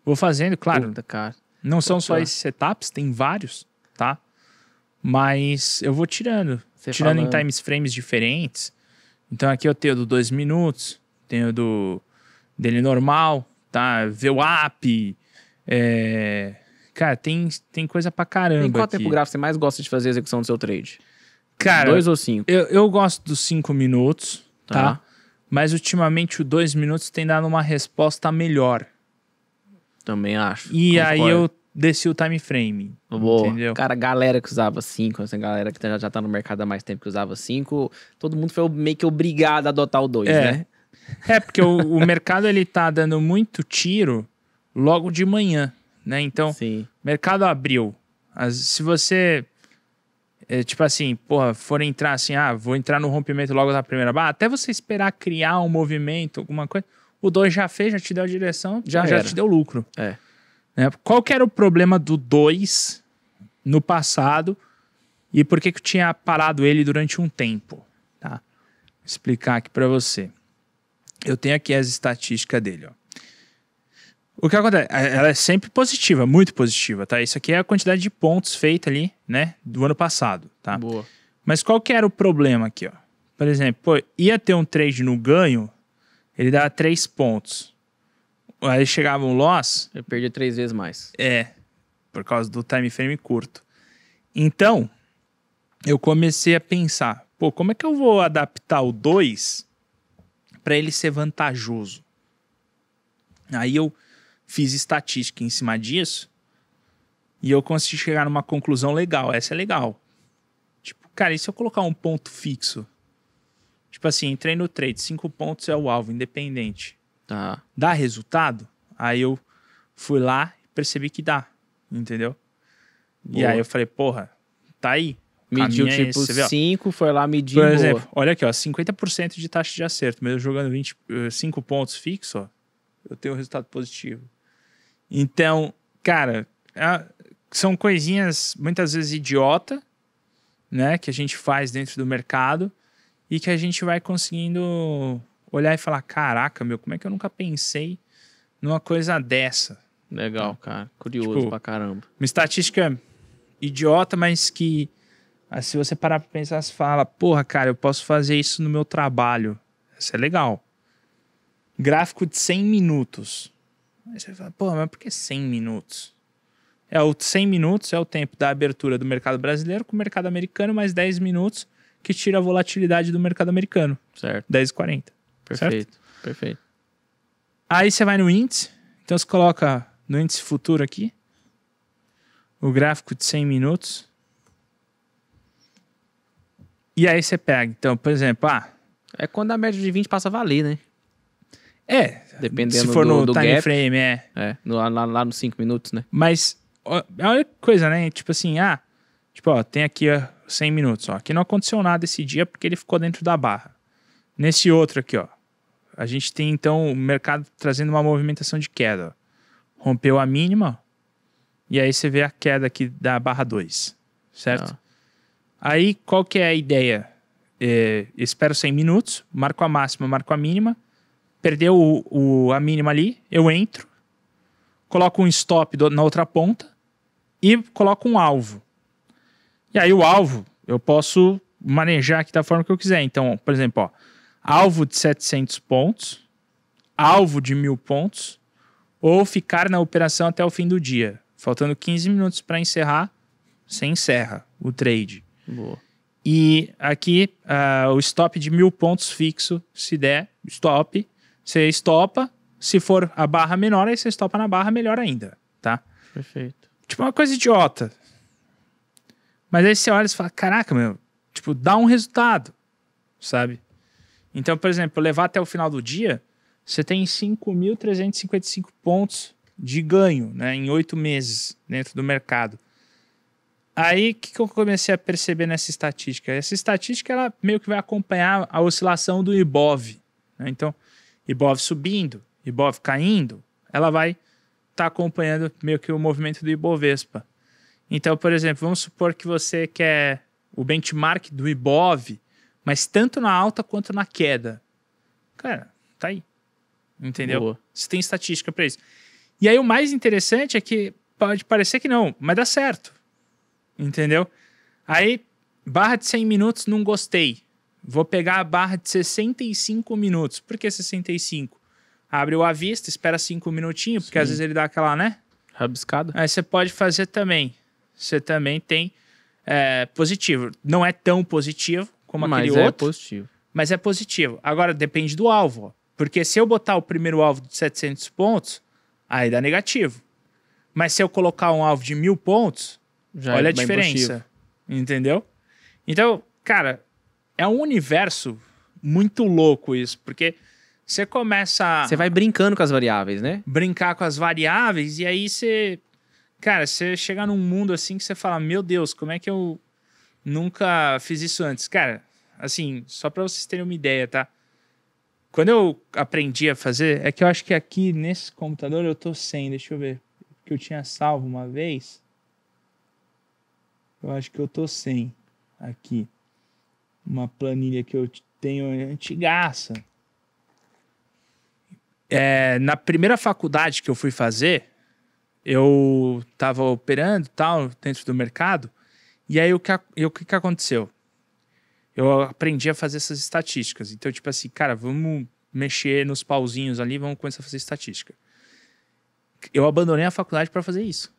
vou fazendo, claro. Puta, cara. Não são só esses setups, tem vários, tá? Mas eu vou tirando, tirando falando. em times frames diferentes. Então aqui eu tenho do 2 minutos, tenho do dele normal, tá? app. É... Cara, tem, tem coisa pra caramba. Em qual aqui. tempo gráfico você mais gosta de fazer a execução do seu trade? Cara. Dois ou cinco? Eu, eu gosto dos cinco minutos, tá? tá? Mas ultimamente o dois minutos tem dado uma resposta melhor. Também acho. E Concordo. aí eu desci o time frame. Boa. Entendeu? Cara, galera que usava 5, essa galera que já, já tá no mercado há mais tempo que usava 5, todo mundo foi meio que obrigado a adotar o 2, é. né? É, porque o, o, mercado ele tá dando muito tiro logo de manhã, né? Então, Sim. mercado abriu. As, se você, é, tipo assim, porra, for entrar assim, ah, vou entrar no rompimento logo da primeira barra, até você esperar criar um movimento, alguma coisa, o 2 já fez, já te deu a direção, já, já, já te deu lucro. É. Né? Qual que era o problema do 2 no passado e por que que tinha parado ele durante um tempo, tá? Vou explicar aqui para você. Eu tenho aqui as estatísticas dele, ó. O que acontece? Ela é sempre positiva, muito positiva, tá? Isso aqui é a quantidade de pontos feita ali, né, do ano passado, tá? Boa. Mas qual que era o problema aqui, ó? Por exemplo, pô, ia ter um trade no ganho, ele dava três pontos. Aí chegava um loss. Eu perdi três vezes mais. É, por causa do time frame curto. Então, eu comecei a pensar, pô, como é que eu vou adaptar o 2 para ele ser vantajoso. Aí eu fiz estatística em cima disso e eu consegui chegar numa conclusão legal. Essa é legal. Tipo, cara, e se eu colocar um ponto fixo? Tipo assim, entrei no trade, cinco pontos é o alvo, independente. Tá. Dá resultado? Aí eu fui lá e percebi que dá, entendeu? Boa. E aí eu falei, porra, tá aí. Mediu tipo 5, foi lá medir. Por exemplo, boa. olha aqui, ó, 50% de taxa de acerto, mesmo jogando 25 eh, pontos fixo, ó, eu tenho um resultado positivo. Então, cara, são coisinhas muitas vezes idiota, né, que a gente faz dentro do mercado e que a gente vai conseguindo olhar e falar: caraca, meu, como é que eu nunca pensei numa coisa dessa? Legal, então, cara. Curioso tipo, pra caramba. Uma estatística idiota, mas que se você parar pra pensar, você fala, porra, cara, eu posso fazer isso no meu trabalho. Isso é legal. Gráfico de 100 minutos. Aí você fala, porra, mas por que 100 minutos? É o 100 minutos é o tempo da abertura do mercado brasileiro com o mercado americano, mais 10 minutos que tira a volatilidade do mercado americano. Certo. 10,40. Perfeito, certo? perfeito. Aí você vai no índice, então você coloca no índice futuro aqui, o gráfico de 100 minutos, e aí você pega, então, por exemplo, ah. É quando a média de 20 passa a valer, né? É. Dependendo se for do, no do time gap, frame, é. É, no, lá, lá nos 5 minutos, né? Mas, olha é que coisa, né? Tipo assim, ah, tipo, ó, tem aqui ó, 100 minutos, ó. Aqui não aconteceu nada esse dia porque ele ficou dentro da barra. Nesse outro aqui, ó. A gente tem, então, o mercado trazendo uma movimentação de queda. Ó. Rompeu a mínima, e aí você vê a queda aqui da barra 2, certo? Ah. Aí, qual que é a ideia? É, espero 100 minutos, marco a máxima, marco a mínima, perdeu o, o, a mínima ali, eu entro, coloco um stop do, na outra ponta e coloco um alvo. E aí o alvo eu posso manejar aqui da forma que eu quiser. Então, por exemplo, ó, alvo de 700 pontos, alvo de 1000 pontos, ou ficar na operação até o fim do dia. Faltando 15 minutos para encerrar, você encerra o trade. Boa. E aqui uh, o stop de mil pontos fixo, se der stop, você estopa. Se for a barra menor, aí você estopa na barra melhor ainda, tá? Perfeito. Tipo, uma coisa idiota. Mas aí você olha e fala, caraca, meu, tipo, dá um resultado, sabe? Então, por exemplo, levar até o final do dia, você tem 5.355 pontos de ganho né, em oito meses dentro do mercado. Aí, que, que eu comecei a perceber nessa estatística? Essa estatística, ela meio que vai acompanhar a oscilação do IBOV. Né? Então, IBOV subindo, IBOV caindo, ela vai estar tá acompanhando meio que o movimento do Ibovespa. Então, por exemplo, vamos supor que você quer o benchmark do IBOV, mas tanto na alta quanto na queda. Cara, tá aí. Entendeu? Boa. Você tem estatística para isso. E aí o mais interessante é que pode parecer que não, mas dá certo. Entendeu? Aí, barra de 100 minutos, não gostei. Vou pegar a barra de 65 minutos. Por que 65? Abre o à vista, espera 5 minutinhos, porque Sim. às vezes ele dá aquela, né? Rabiscada. Aí você pode fazer também. Você também tem é, positivo. Não é tão positivo como mas aquele é outro. Mas é positivo. Mas é positivo. Agora, depende do alvo. Ó. Porque se eu botar o primeiro alvo de 700 pontos, aí dá negativo. Mas se eu colocar um alvo de mil pontos, já é Olha é a diferença. Entendeu? Então, cara, é um universo muito louco isso, porque você começa. Você vai brincando com as variáveis, né? Brincar com as variáveis, e aí você. Cara, você chega num mundo assim que você fala: Meu Deus, como é que eu nunca fiz isso antes? Cara, assim, só para vocês terem uma ideia, tá? Quando eu aprendi a fazer, é que eu acho que aqui nesse computador eu tô sem, deixa eu ver, que eu tinha salvo uma vez. Eu acho que eu tô sem aqui. Uma planilha que eu tenho antigaça. É, na primeira faculdade que eu fui fazer, eu estava operando tal dentro do mercado. E aí o que, o que, que aconteceu? Eu aprendi a fazer essas estatísticas. Então, tipo assim, cara, vamos mexer nos pauzinhos ali, vamos começar a fazer estatística. Eu abandonei a faculdade para fazer isso.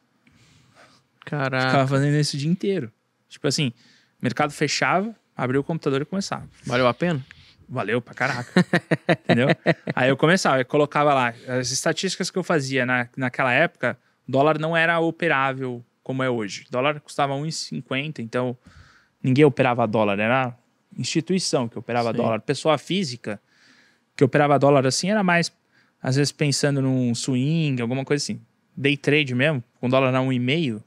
Caraca. Ficava fazendo isso o dia inteiro. Tipo assim, mercado fechava, abriu o computador e começava. Valeu a pena? Valeu pra caraca. Entendeu? Aí eu começava, eu colocava lá as estatísticas que eu fazia na, naquela época, dólar não era operável como é hoje. O dólar custava 1,50, então ninguém operava dólar, era instituição que operava Sim. dólar. Pessoa física que operava dólar assim era mais, às vezes, pensando num swing, alguma coisa assim. Day trade mesmo, com dólar na 1,5,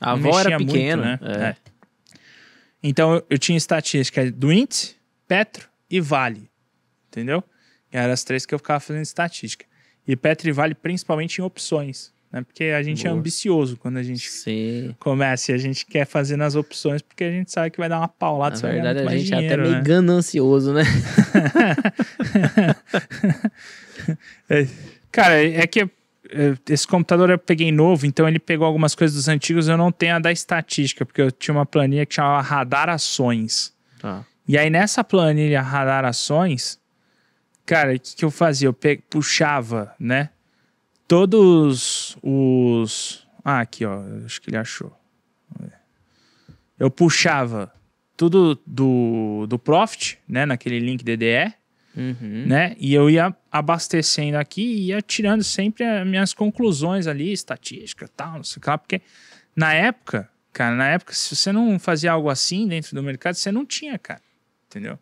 a avó era pequena. Muito, né? É. é. Então eu, tinha estatística do índice, Petro e Vale. Entendeu? E eram as três que eu ficava fazendo estatística. E Petro e Vale principalmente em opções. Né? Porque a gente é Boa. é ambicioso quando a gente Sim. começa e a gente quer fazer nas opções, porque a gente sabe que vai dar uma paulada. Na verdade, a gente dinheiro, é até meio né? ganancioso, né? É. Cara, é que eh, esse computador eu peguei novo, então ele pegou algumas coisas dos antigos, eu não tenho a da estatística, porque eu tinha uma planilha que chamava Radar Ações. Tá. E aí nessa planilha Radar Ações, cara, o que, que eu fazia? Eu pe... puxava, né? Todos os. Ah, aqui, ó, acho que ele achou. Eu puxava tudo do, do Profit, né? Naquele link DDE. Uhum. Né? E eu ia abastecendo aqui e ia tirando sempre as minhas conclusões ali, estatística tal, não sei o que lá, porque na época, cara, na época, se você não fazia algo assim dentro do mercado, você não tinha, cara. Entendeu?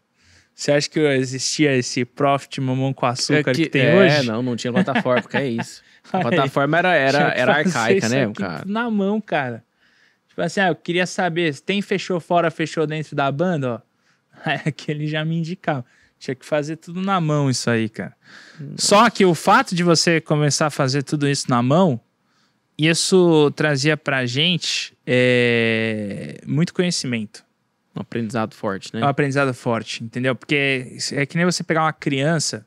Você acha que existia esse profit mamão com açúcar é que, que, tem é, hoje? É, não, não tinha plataforma, porque é isso. A plataforma era, era, era arcaica, né, cara? Na mão, cara. Tipo assim, ah, eu queria saber, tem fechou fora, fechou dentro da banda, ó. Aí aquele já me indicava. Tinha que fazer tudo na mão isso aí, cara. Nossa. Hum. Só que o fato de você começar a fazer tudo isso na mão, isso trazia pra gente é, muito conhecimento. Um aprendizado forte, né? Um aprendizado forte, entendeu? Porque é que nem você pegar uma criança,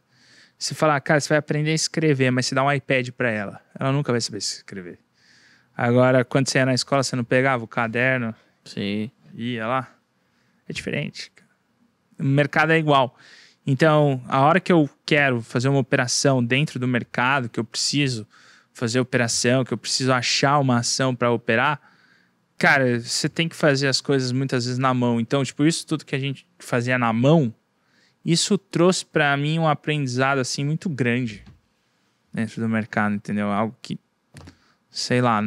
você falar, cara, você vai aprender a escrever, mas você dá um iPad para ela. Ela nunca vai saber escrever. Agora, quando você ia na escola, você não pegava o caderno? Sim. Ia lá? É diferente. O mercado é igual. Então, a hora que eu quero fazer uma operação dentro do mercado, que eu preciso fazer operação, que eu preciso achar uma ação para operar, cara, você tem que fazer as coisas muitas vezes na mão. Então, tipo, isso tudo que a gente fazia na mão, isso trouxe para mim um aprendizado assim muito grande dentro do mercado, entendeu? Algo que sei lá.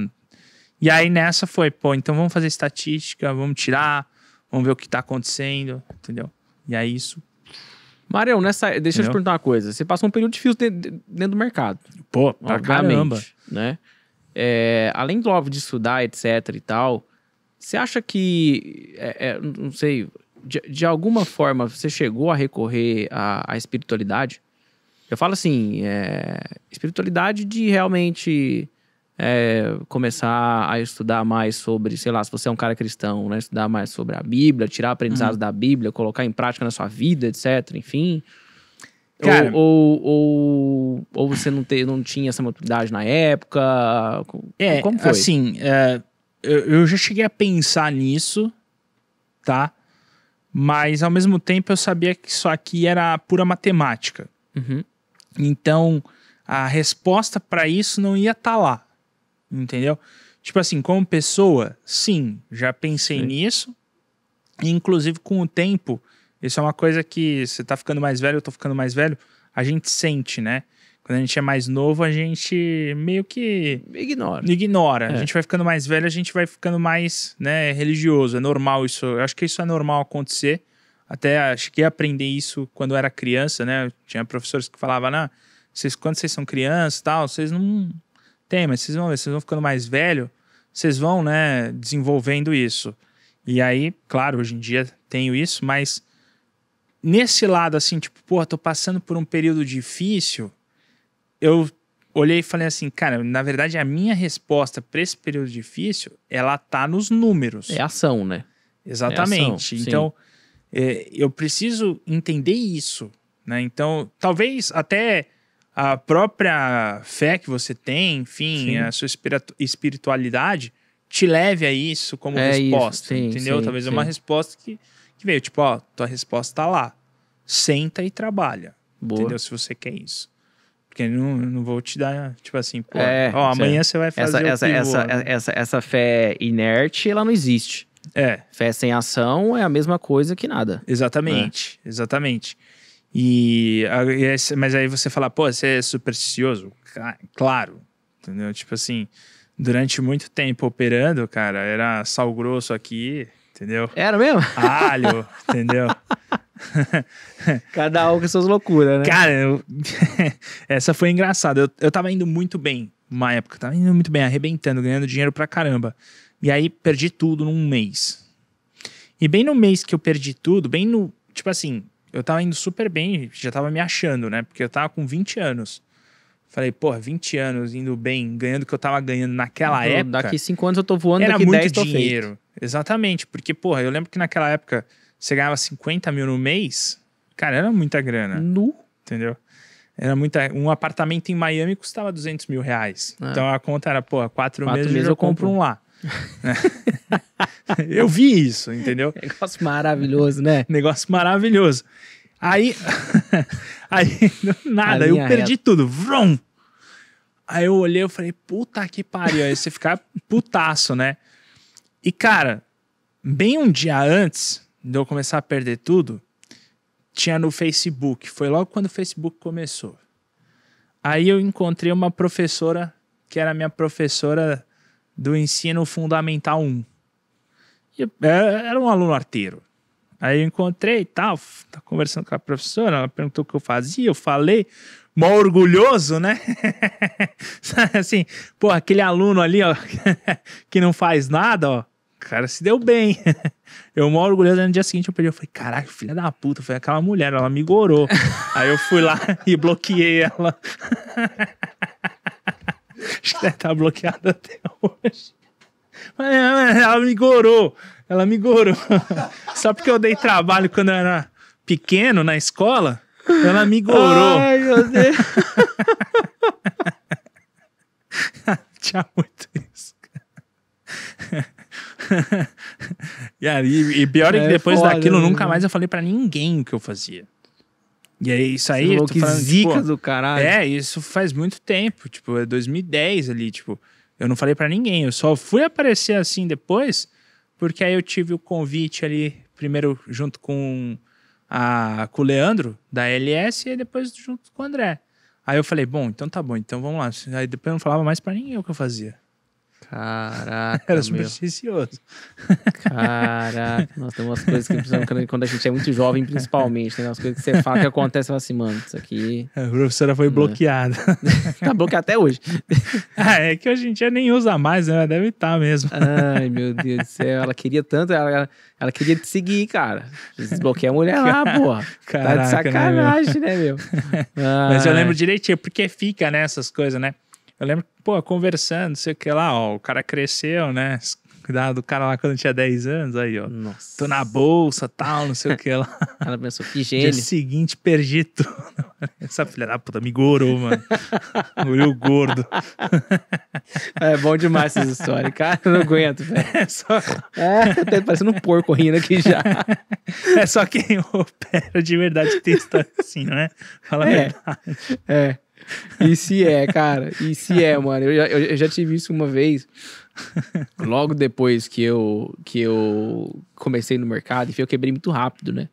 E aí nessa foi, pô, então vamos fazer estatística, vamos tirar, vamos ver o que tá acontecendo, entendeu? E aí isso Marião, nessa, deixa Entendeu? eu te perguntar uma coisa. Você passou um período difícil dentro, dentro do mercado. Pô, pra caramba. Né? É, além do óbvio de estudar, etc e tal, você acha que, é, é, não sei, de, de, alguma forma você chegou a recorrer à, à espiritualidade? Eu falo assim, é, espiritualidade de realmente é, começar a estudar mais sobre, sei lá, se você é um cara cristão, né? Estudar mais sobre a Bíblia, tirar aprendizado uhum. da Bíblia, colocar em prática na sua vida, etc. Enfim. Cara, ou, ou, ou, ou, você não, te, não tinha essa maturidade na época? É, Como foi? Assim, é, eu, eu já cheguei a pensar nisso, tá? Mas ao mesmo tempo eu sabia que isso aqui era pura matemática. Uhum. Então a resposta para isso não ia estar tá lá entendeu? Tipo assim, como pessoa, sim, já pensei sim. nisso. E, inclusive, com o tempo, isso é uma coisa que você tá ficando mais velho, eu tô ficando mais velho, a gente sente, né? Quando a gente é mais novo, a gente meio que. Ignora. Ignora. É. A gente vai ficando mais velho, a gente vai ficando mais né, religioso. É normal isso. Eu acho que isso é normal acontecer. Até acho que aprender isso quando eu era criança, né? tinha professores que falavam, não, vocês, quando vocês são crianças tal, vocês não tem, mas vocês vão ver, vocês vão ficando mais velho, vocês vão, né, desenvolvendo isso. E aí, claro, hoje em dia tenho isso, mas nesse lado, assim, tipo, porra, tô passando por um período difícil, eu olhei e falei assim, cara, na verdade a minha resposta para esse período difícil, ela tá nos números. É ação, né? Exatamente. É ação, então, é, eu preciso entender isso, né? Então, talvez até a própria fé que você tem, enfim, sim. a sua espiritualidade te leve a isso como é resposta, isso, sim, entendeu? Sim, Talvez é uma resposta que, que veio, tipo, ó, tua resposta tá lá. Senta e trabalha. Boa. Entendeu? Se você quer isso. Porque não, não vou te dar, tipo assim, pô, é, ó, é. amanhã você vai fazer essa, o essa, pivô, essa, né? essa, essa fé inerte, ela não existe. É. Fé sem ação é a mesma coisa que nada. Né? Exatamente, exatamente. E, mas aí você fala, pô, você é supersticioso? Claro, entendeu? Tipo assim, durante muito tempo operando, cara, era sal grosso aqui, entendeu? Era mesmo? Alho, entendeu? Cada um com suas loucuras, né? Cara, eu... essa foi engraçada. Eu, eu tava indo muito bem uma época, tava indo muito bem, arrebentando, ganhando dinheiro pra caramba. E aí perdi tudo num mês. E bem no mês que eu perdi tudo, bem no. Tipo assim, eu tava indo super bem, já tava me achando, né? Porque eu tava com 20 anos. Falei, pô, 20 anos indo bem, ganhando o que eu tava ganhando naquela então, época. Daqui 5 anos eu tô voando, era daqui muito dinheiro. Feito. Exatamente, porque, porra, eu lembro que naquela época você ganhava 50 mil no mês, cara, era muita grana. Nu. Entendeu? Era muita. Um apartamento em Miami custava 200 mil reais. Ah. Então a conta era, porra, quatro, meses, meses eu compro um lá. eu vi isso, entendeu? Negócio maravilhoso, né? Negócio maravilhoso. Aí, aí nada, eu perdi reta. tudo. Vrum! Aí eu olhei, eu falei, puta que pariu. Aí você ficar putaço, né? E cara, bem um dia antes de eu começar a perder tudo, tinha no Facebook. Foi logo quando o Facebook começou. Aí eu encontrei uma professora que era minha professora do ensino fundamental 1. E é, era um aluno arteiro. Aí eu encontrei e tal, tá conversando com a professora, ela perguntou o que eu fazia, eu falei, mó orgulhoso, né? assim, pô, aquele aluno ali, ó, que não faz nada, ó, cara se deu bem. eu mó orgulhoso, no dia seguinte eu perdi, eu falei, caralho, filha da puta, foi aquela mulher, ela me gorou. Aí eu fui lá e bloqueei ela. Acho que deve estar tá bloqueada até hoje. Mas ela me gorou. Ela me gorou. Só porque eu dei trabalho quando eu era pequeno na escola, ela me gorou. Ai, meu Deus. Tinha muito isso. e, e, e pior é que é depois foda, daquilo, né? nunca mais eu falei para ninguém o que eu fazia. E aí, isso aí. Falou, que falando, zica tipo, do caralho. É, isso faz muito tempo. Tipo, é 2010 ali, tipo. Eu não falei para ninguém. Eu só fui aparecer assim depois, porque aí eu tive o convite ali, primeiro junto com, a, com o Leandro, da LS, e depois junto com o André. Aí eu falei, bom, então tá bom, então vamos lá. Aí depois eu não falava mais para ninguém o que eu fazia. Caraca. Era supersticioso. Caraca. nós temos umas coisas que precisamos, quando a gente é muito jovem, principalmente. Tem umas coisas que você fala que acontece, você assim, mano, isso aqui. É, a professora foi hum. bloqueada. tá bloqueada até hoje. ah, é que hoje em dia nem usa mais, né? Deve estar tá mesmo. Ai, meu Deus do céu. Ela queria tanto, ela, ela, queria te seguir, cara. Desbloqueia a mulher lá, porra. Caraca, tá de né, sacanagem, né, meu? Né, meu? Mas eu lembro direitinho, porque fica, né, essas coisas, né? Eu lembro, pô, conversando, sei o que lá, ó, o cara cresceu, né? Cuidado do cara lá quando tinha 10 anos, aí, ó. Nossa. Tô na bolsa, tal, não sei o que lá. Ela pensou, que gênio. Dia seguinte, perdi tudo. Essa filha da puta me gorou, mano. Goriu gordo. É bom demais essas histórias. Cara, eu não aguento, velho. É só... É, parecendo um porco rindo aqui já. É só quem opera de verdade que tem história assim, não é? Fala é. a verdade. É. E se é, cara. E se é, mano. Eu já, eu já tive isso uma vez. Logo depois que eu, que eu comecei no mercado, enfim, eu quebrei muito rápido, né?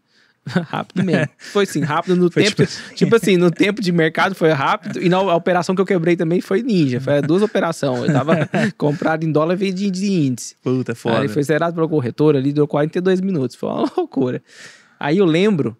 rápido mesmo. Foi sim, rápido no foi tempo. Tipo assim. tipo assim. no tempo de mercado foi rápido. E na operação que eu quebrei também foi ninja. Foi duas operações. Eu tava comprado em dólar e vendi de índice. Puta, foda. Aí foi zerado pela corretora ali, deu 42 minutos. Foi uma loucura. Aí eu lembro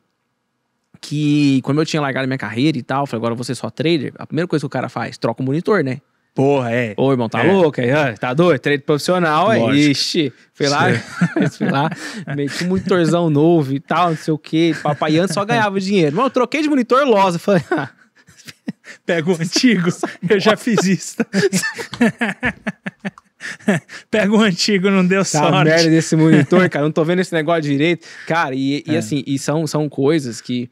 que quando eu tinha largado minha carreira e tal, falei, agora você só trader, a primeira coisa que o cara faz, troca o monitor, né? Porra, é. Ô, irmão, tá é. louco? aí, tá doido? Trade profissional, é. Ixi, fui lá, fui lá, meti um monitorzão novo e tal, não sei o quê. Papai antes só ganhava dinheiro. Mano, eu troquei de monitor losa. Falei, ah. Pega o antigo, eu já fiz isso. Pega o um antigo, não deu tá sorte. merda desse monitor, cara. Não tô vendo esse negócio direito. Cara, e, e é. assim, e são, são coisas que...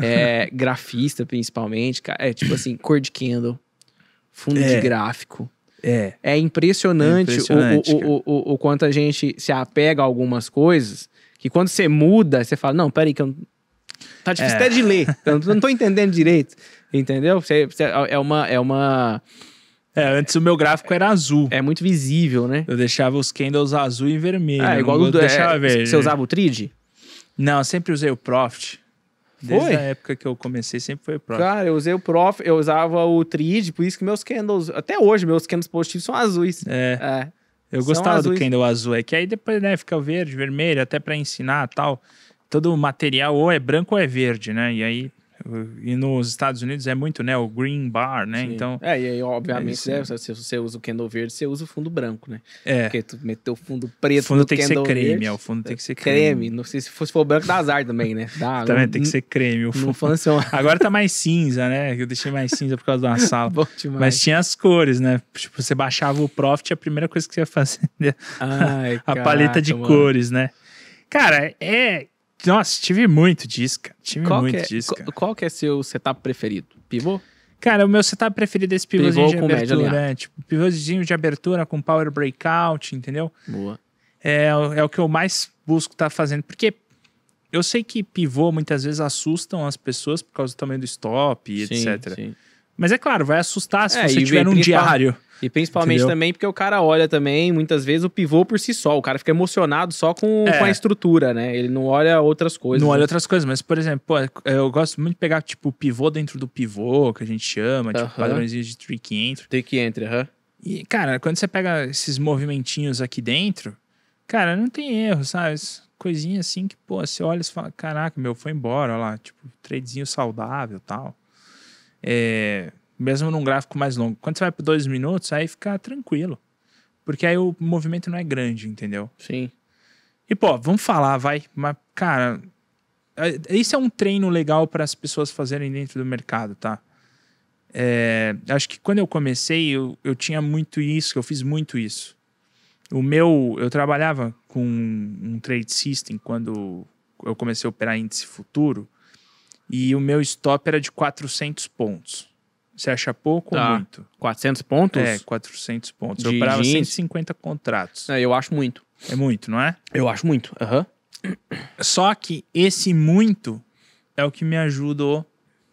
É, grafista, principalmente, cara. É tipo assim, cor de candle, fundo é. de gráfico. É. É impressionante, é impressionante o, o, o, o, quanto a gente se apega a algumas coisas que quando você muda, você fala, não, peraí que eu... Tá difícil é. até de ler, eu não tô entendendo direito, entendeu? Você, você, é uma... É uma é, antes o meu gráfico era azul. É muito visível, né? Eu deixava os candles azul e vermelho. Ah, é igual o do, é, deixava é, verde. Você usava o Trid? Não, eu sempre usei o Profit. Desde foi? a época que eu comecei, sempre foi o Profit. Cara, eu usei o Profit, eu usava o Trid, por isso que meus candles, até hoje, meus candles positivos são azuis. É. é. Eu são gostava azuis. do candle azul, é que aí depois, né, fica o verde, vermelho, até para ensinar tal. Todo o material ou é branco ou é verde, né? E aí e nos Estados Unidos é muito, né? O green bar, né? Sim. Então. É, e aí, obviamente, é né, se você usa o candle verde, você usa o fundo branco, né? É. Porque tu meteu o fundo preto. O fundo tem que ser creme, verde, é. O fundo tem que ser creme. Creme. Não sei se fosse for branco dá azar também, né? Dá, também não, tem que ser creme. O fundo. Não funciona. Agora tá mais cinza, né? Eu deixei mais cinza por causa de uma sala. Bom demais. Mas tinha as cores, né? Tipo, você baixava o Profit, a primeira coisa que você ia fazer. Né? Ai, a, paleta de mano. cores, né? Cara, é nossa, tive muito disso, cara. Tive qual muito é, disso. Qual, qual, que é seu setup preferido? Pivô? Cara, o meu setup preferido é esse pivôzinho Pivô de abertura. É, tipo, pivôzinho de abertura com power breakout, entendeu? Boa. É, é o que eu mais busco estar tá fazendo. Porque eu sei que pivô muitas vezes assustam as pessoas por causa do tamanho do stop e sim, etc. Sim. Mas é claro, vai assustar se é, você tiver um diário. E principalmente Entendeu? também porque o cara olha também, muitas vezes, o pivô por si só. O cara fica emocionado só com, é. com a estrutura, né? Ele não olha outras coisas. Não olha outras coisas, mas, por exemplo, pô, eu gosto muito de pegar, tipo, o pivô dentro do pivô, que a gente chama, uh -huh. tipo, padrãozinhos de trick entry. Trick entry, aham. Uh -huh. E, cara, quando você pega esses movimentinhos aqui dentro, cara, não tem erro, sabe? Coisinha assim que, pô, você olha e fala, caraca, meu, foi embora, olha lá, tipo, tradezinho saudável tal. É, mesmo num gráfico mais longo. Quando você vai para dois minutos, aí fica tranquilo. Porque aí o movimento não é grande, entendeu? Sim. E, pô, vamos falar, vai. Mas, cara, é, isso é um treino legal para as pessoas fazerem dentro do mercado, tá? É, acho que quando eu comecei, eu, eu tinha muito isso, eu fiz muito isso. O meu, eu trabalhava com um trade system quando eu comecei a operar índice futuro e o meu stop era de 400 pontos. Você acha pouco tá. ou muito? 400 pontos? É, 400 pontos. De eu operava 150 contratos. É, eu acho muito. É muito, não é? Eu acho muito. Uhum. Só que esse muito é o que me ajudou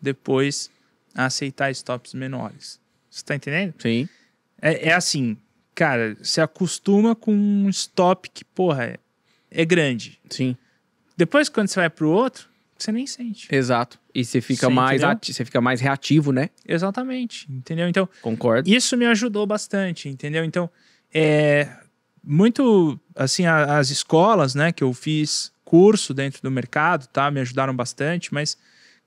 depois a aceitar stops menores. Você tá entendendo? Sim. É, é assim, cara, se acostuma com um stop que, porra, é, é grande. Sim. Depois, quando você vai pro outro, você nem sente. Exato. E você fica, você mais ati- você fica mais reativo, né? Exatamente, entendeu? Então, concordo. Isso me ajudou bastante, entendeu? Então, é muito assim a, as escolas, né, que eu fiz curso dentro do mercado, tá? Me ajudaram bastante, mas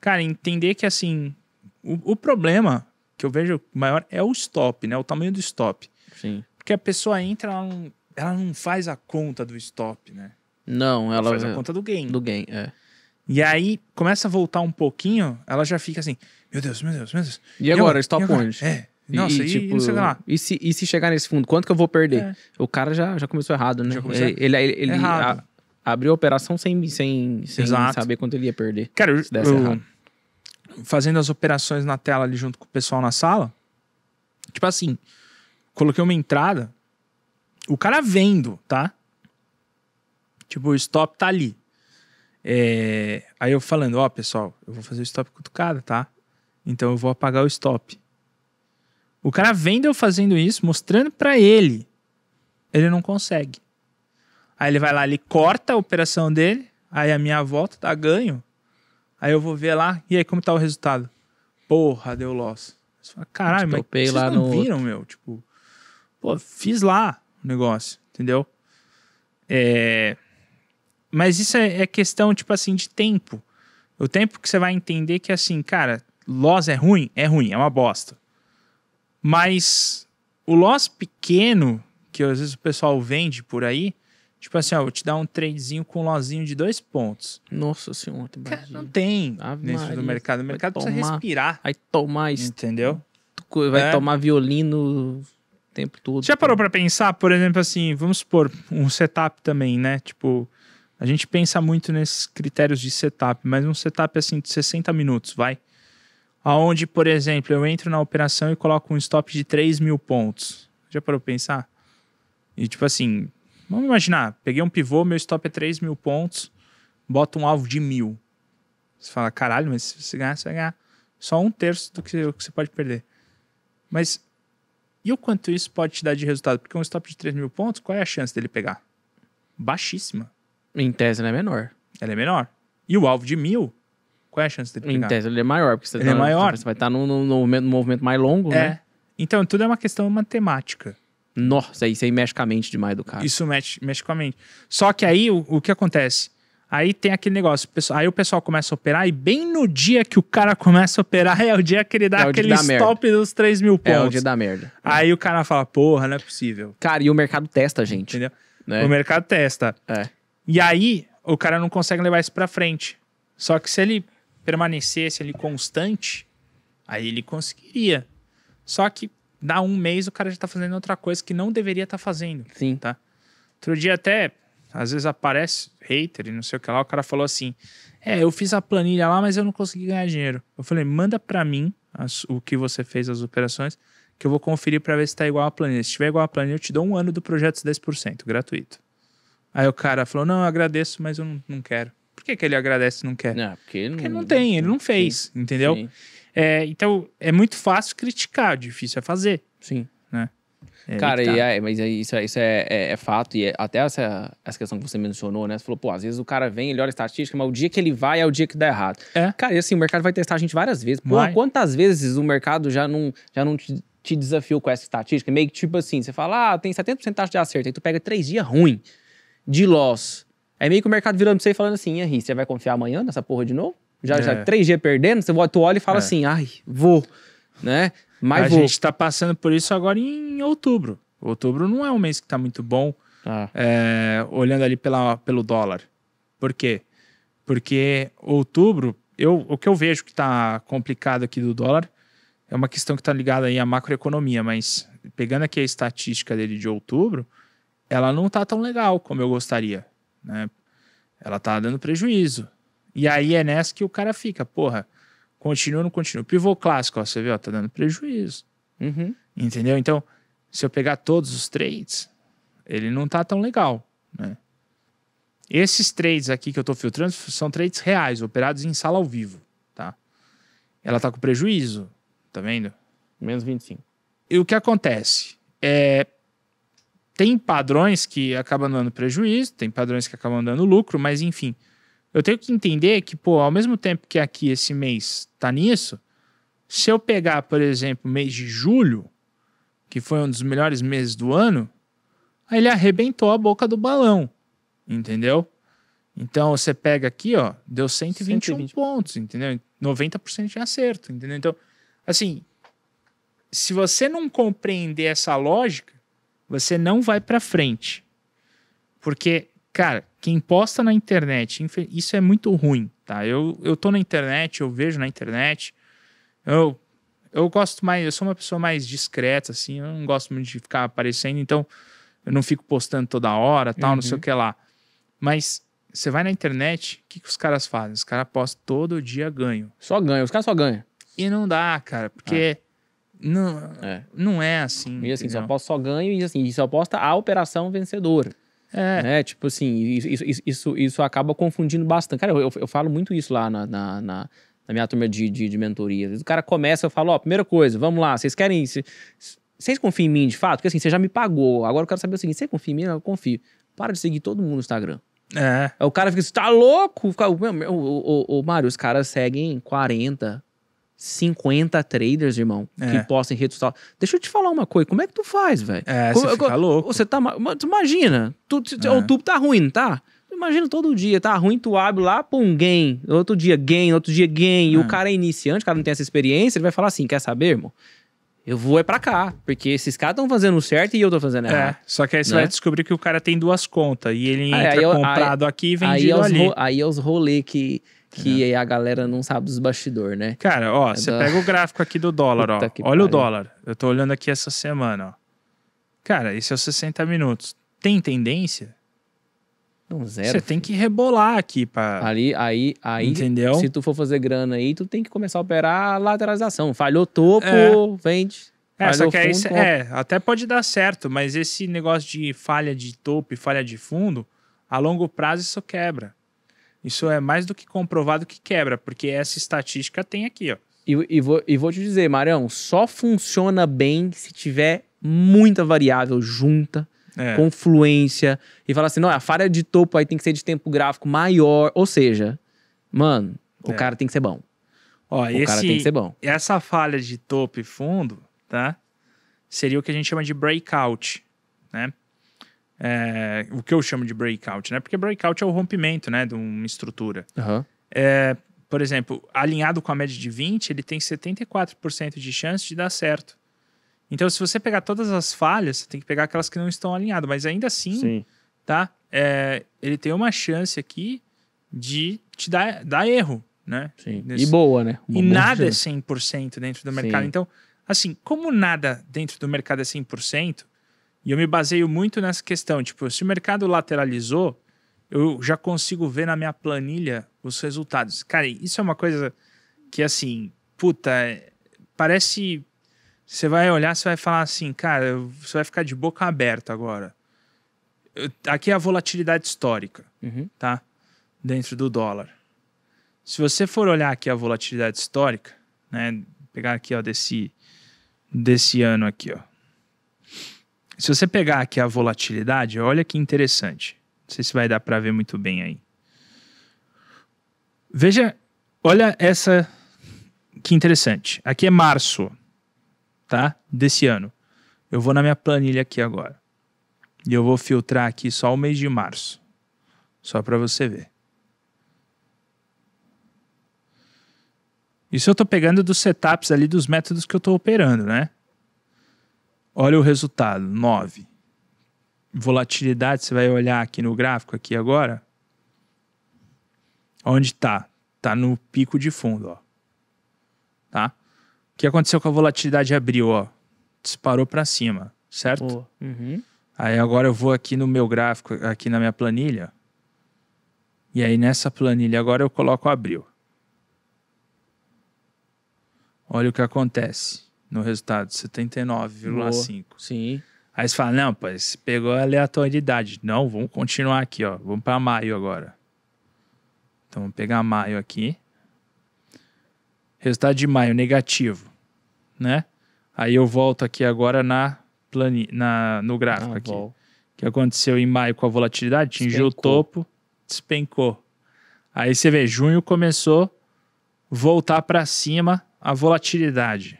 cara, entender que assim, o, o problema que eu vejo maior é o stop, né? O tamanho do stop. Sim. Porque a pessoa entra, ela não, ela não faz a conta do stop, né? Não, ela, ela faz a é conta do gain. Do gain, é. E aí começa a voltar um pouquinho, ela já fica assim: Meu Deus, meu Deus, meu Deus. E, e agora? Stop e onde? É. Nossa, e, e, tipo, e, sei lá. E se, e se chegar nesse fundo, quanto que eu vou perder? É. O cara já, já começou errado, né? Já começou é, ele, ele, ele a, abriu a operação sem, sem, sem saber quanto ele ia perder. Cara, eu, eu, fazendo as operações na tela ali junto com o pessoal na sala, tipo assim, coloquei uma entrada, o cara vendo, tá? Tipo, o stop tá ali. É, aí eu falando, ó, oh, pessoal, eu vou fazer o stop cutucado, tá? Então eu vou apagar o stop. O cara vendo eu fazendo isso, mostrando para ele. Ele não consegue. Aí ele vai lá, ele corta a operação dele, aí a minha volta tá ganho. Aí eu vou ver lá, e aí como tá o resultado? Porra, deu loss. Caralho, mas vocês lá não viram, outro. meu? Tipo, pô, fiz lá o negócio, entendeu? É... Mas isso é, é questão, tipo assim, de tempo. O tempo que você vai entender que, assim, cara, Loss é ruim? É ruim, é uma bosta. Mas o Loss pequeno, que às vezes o pessoal vende por aí, tipo assim, ó, vou te dar um tradezinho com um lozinho de dois pontos. Nossa senhora, cara, imagina. não tem Ave Maria, do mercado. O mercado tomar, precisa respirar. Vai tomar isso. Entendeu? Vai é. tomar violino o tempo todo. Já parou para pensar, por exemplo, assim, vamos supor, um setup também, né? Tipo, a gente pensa muito nesses critérios de setup, mas um setup assim de 60 minutos, vai. Aonde, por exemplo, eu entro na operação e coloco um stop de 3 mil pontos. Já parou pra pensar? E tipo assim, vamos imaginar, peguei um pivô, meu stop é 3 mil pontos, boto um alvo de mil. Você fala, caralho, mas se você ganhar, você vai ganhar só um terço do que, que você pode perder. Mas e o quanto isso pode te dar de resultado? Porque um stop de 3 mil pontos, qual é a chance dele pegar? Baixíssima. Em tese, ela é menor. Ela é menor. E o alvo de mil, qual é a chance de pegar? Em tese, ele é maior, porque você, tá, é maior. você vai estar tá no, no, no, movimento mais longo, é. né? Então, tudo é uma questão matemática. Nossa, isso aí mexe com a mente demais do cara. Isso mexe, mexe com a mente. Só que aí, o, o que acontece? Aí tem aquele negócio, aí o pessoal começa a operar e bem no dia que o cara começa a operar é o dia que ele dá é aquele stop merda. dos 3 mil pontos. É o dia da merda. Aí é. o cara fala, porra, não é possível. Cara, e o mercado testa, gente. Entendeu? Né? O mercado testa. É. E aí, o cara não consegue levar isso para frente. Só que se ele permanecesse ali constante, aí ele conseguiria. Só que dá um mês o cara já tá fazendo outra coisa que não deveria estar tá fazendo. Sim. Tá? Outro dia até, às vezes aparece hater e não sei o que lá, o cara falou assim: "É, eu fiz a planilha lá, mas eu não consegui ganhar dinheiro". Eu falei: "Manda para mim as, o que você fez as operações, que eu vou conferir para ver se tá igual a planilha. Se tiver igual a planilha, eu te dou um ano do projeto 10% gratuito". Aí o cara falou: Não, eu agradeço, mas eu não, não quero. Por que, que ele agradece e não quer? Não, porque, porque não... não tem, ele não fez, Sim. entendeu? Sim. É, então é muito fácil criticar, difícil é fazer. Sim. Né? É, Cara, tá. é, mas isso, isso é, é, é, fato, e é, até essa, essa questão que você mencionou, né? Você falou, pô, às vezes o cara vem, ele olha a estatística, mas o dia que ele vai é o dia que dá errado. É. Cara, e assim, o mercado vai testar a gente várias vezes. Pô, vai. quantas vezes o mercado já não, já não te, te desafiou com essa estatística? Meio que tipo assim, você fala, ah, tem 70% de taxa de acerto, aí tu pega três dias ruim de loss. É meio que o mercado virando pra você e falando assim, Henrique, você vai confiar amanhã nessa porra de novo? Já, é. já 3G perdendo, você tu olha e fala é. assim, ai, vou, né? Mas a vou. gente tá passando por isso agora em outubro. Outubro não é um mês que tá muito bom, ah. é, olhando ali pela, pelo dólar. Por quê? Porque outubro, eu, o que eu vejo que tá complicado aqui do dólar é uma questão que tá ligada aí à macroeconomia, mas pegando aqui a estatística dele de outubro, ela não tá tão legal como eu gostaria, né? Ela tá dando prejuízo. E aí é nessa que o cara fica, porra, continua ou não continua? Pivô clássico, ó, você vê, ó, tá dando prejuízo. Uhum. Entendeu? Então, se eu pegar todos os trades, ele não tá tão legal, né? Esses trades aqui que eu tô filtrando são trades reais, operados em sala ao vivo, tá? Ela tá com prejuízo, tá vendo? Menos 25. E o que acontece? É, tem padrões que acabam dando prejuízo, tem padrões que acabam dando lucro, mas enfim. Eu tenho que entender que, pô, ao mesmo tempo que aqui esse mês tá nisso, se eu pegar, por exemplo, mês de julho, que foi um dos melhores meses do ano, aí ele arrebentou a boca do balão, entendeu? Então você pega aqui, ó, deu 121 120. pontos, entendeu? 90% de acerto, entendeu? Então, assim, se você não compreender essa lógica, você não vai para frente. Porque, cara, quem posta na internet, isso é muito ruim, tá? Eu, eu tô na internet, eu vejo na internet, eu, eu gosto mais, eu sou uma pessoa mais discreta, assim, eu não gosto muito de ficar aparecendo, então eu não fico postando toda hora, tal, uhum. não sei o uhum. que lá. Mas você vai na internet, o que, que os caras fazem? Os caras postam todo dia ganho. Só ganha, os caras só ganham. E não dá, cara, porque ah. Não é, não é assim. E assim, só aposta só ganho e assim, só aposta a operação vencedora. É. Né? Tipo assim, isso, isso, isso, isso acaba confundindo bastante. Cara, eu, eu falo muito isso lá na, na, na na minha turma de, de, de, mentoria. O cara começa, eu falo, ó, oh, primeira coisa, vamos lá, vocês querem... Vocês confiam em mim, de fato? Porque assim, você já me pagou, agora eu quero saber o seguinte, você confia em mim? Eu confio. Para de seguir todo mundo no Instagram. É. Aí o cara fica assim, tá louco? Fica, meu, meu, o, o, o, Mário, os caras seguem 40, 50 traders, irmão, é. que postam em rede social. Deixa eu te falar uma coisa, como é que tu faz, velho? É, como, você fica louco. Você tá, imagina, tu, é. o tubo tá ruim, tá? Imagina todo dia, tá ruim, tu abre lá, pum, gain. Outro dia, gain. Outro dia, gain. E o é. cara é iniciante, o cara não tem essa experiência, ele vai falar assim, quer saber, irmão? eu vou é para cá, porque esses caras estão fazendo certo e eu tô fazendo é, errado. É, só que aí você né? vai descobrir que o cara tem duas contas e ele entra aí, comprado aí, aqui e vendido aí é ali. aí é os rolê que que é. a galera não sabe dos bastidores, né? Cara, ó, é você pega o gráfico aqui do dólar, Puta ó. Olha o dólar. Eu tô olhando aqui essa semana, ó. Cara, esse é os 60 minutos. Tem tendência? Não, zero. Você tem que rebolar aqui para Ali, aí, aí. Entendeu? Se tu for fazer grana aí, tu tem que começar a operar a lateralização. Falhou topo, é. vende. É, só que fundo, é, até pode dar certo, mas esse negócio de falha de topo e falha de fundo, a longo prazo isso quebra. Isso é mais do que comprovado que quebra, porque essa estatística tem aqui, ó. E, e, vou, e vou te dizer, Marão, só funciona bem se tiver muita variável junta, é. confluência, e falar assim, não, a falha de topo aí tem que ser de tempo gráfico maior, ou seja, mano, o é. cara tem que ser bom. Ó, o esse, cara tem que ser bom. Essa falha de topo e fundo, tá? Seria o que a gente chama de breakout, né? é, o que eu chamo de breakout, né? Porque breakout é o rompimento, né, de uma estrutura. Uhum. É, por exemplo, alinhado com a média de 20, ele tem 74% de chance de dar certo. Então, se você pegar todas as falhas, você tem que pegar aquelas que não estão alinhadas, mas ainda assim, Sim. tá? É, ele tem uma chance aqui de te dar, dar erro, né? Sim. E boa, né? Uma e nada é chance. é 100% dentro do mercado. Sim. Então, assim, como nada dentro do mercado é 100%, e eu me baseio muito nessa questão, tipo, se o mercado lateralizou, eu já consigo ver na minha planilha os resultados. Cara, isso é uma coisa que assim, puta, é, parece você vai olhar, você vai falar assim, cara, você vai ficar de boca aberta agora. aqui é a volatilidade histórica, uhum. tá? Dentro do dólar. Se você for olhar aqui a volatilidade histórica, né? Pegar aqui, ó, desse, desse ano aqui, ó, se você pegar aqui a volatilidade, olha que interessante. Não sei se vai dar para ver muito bem aí. Veja, olha essa que interessante. Aqui é março, tá? Desse ano. Eu vou na minha planilha aqui agora. E eu vou filtrar aqui só o mês de março. Só para você ver. Isso eu estou pegando dos setups ali dos métodos que eu estou operando, né? Olha o resultado, 9. Volatilidade, você vai olhar aqui no gráfico aqui agora. Onde tá? Tá no pico de fundo, ó. Tá? O que aconteceu com a volatilidade abriu, ó? Disparou para cima, certo? Oh, uhum. Aí agora eu vou aqui no meu gráfico, aqui na minha planilha. E aí nessa planilha agora eu coloco abril. Olha o que acontece no resultado, 79,5. Sim. Aí você fala, não, pois pegou a aleatoriedade. Não, vamos continuar aqui, ó. Vamos para maio agora. Então, vamos pegar maio aqui. Resultado de maio, negativo, né? Aí eu volto aqui agora na, plani na no gráfico ah, aqui. O que aconteceu em maio com a volatilidade? Atingiu o topo, despencou. Aí você vê, junho começou voltar para cima a volatilidade.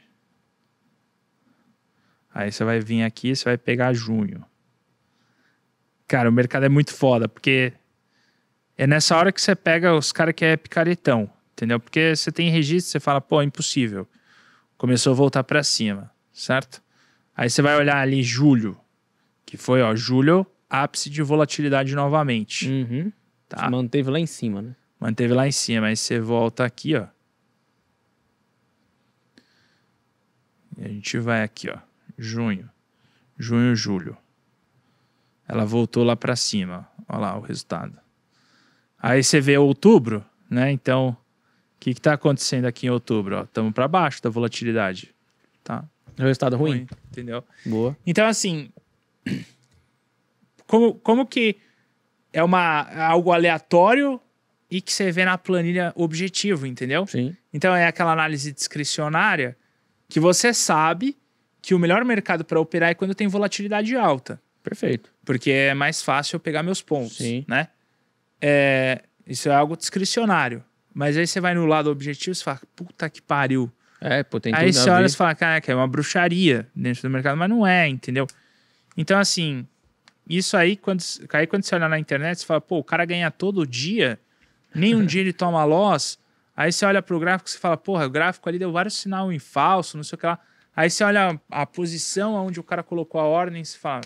Aí você vai vir aqui, você vai pegar junho. Cara, o mercado é muito foda, porque é nessa hora que você pega os caras que é picaretão, entendeu? Porque você tem registro, você fala, pô, impossível. Começou a voltar para cima, certo? Aí você vai olhar ali julho, que foi, ó, julho, ápice de volatilidade novamente. Uhum. Tá? Se manteve lá em cima, né? Manteve lá em cima. Aí você volta aqui, ó. E a gente vai aqui, ó junho, junho, julho. Ela voltou lá para cima. Olha lá o resultado. Aí você vê outubro, né? Então, o que está acontecendo aqui em outubro? Estamos para baixo da volatilidade. Tá? É resultado ruim. ruim. Entendeu? Boa. Então, assim, como, como que é uma, algo aleatório e que você vê na planilha objetivo, entendeu? Sim. Então, é aquela análise discricionária que você sabe que o melhor mercado para operar é quando tem volatilidade alta. Perfeito. Porque é mais fácil eu pegar meus pontos, Sim. né? É, isso é algo discricionário. Mas aí você vai no lado objetivo e fala, puta que pariu. É, pô, tem Aí você olha e fala, caraca, é uma bruxaria dentro do mercado, mas não é, entendeu? Então, assim, isso aí quando, aí quando você olha na internet, você fala, pô, o cara ganha todo dia, nem um dia ele toma loss. Aí você olha pro gráfico e fala, porra, o gráfico ali deu vários sinal em falso, não sei o que lá. Aí você olha a, posição onde o cara colocou a ordem e você fala,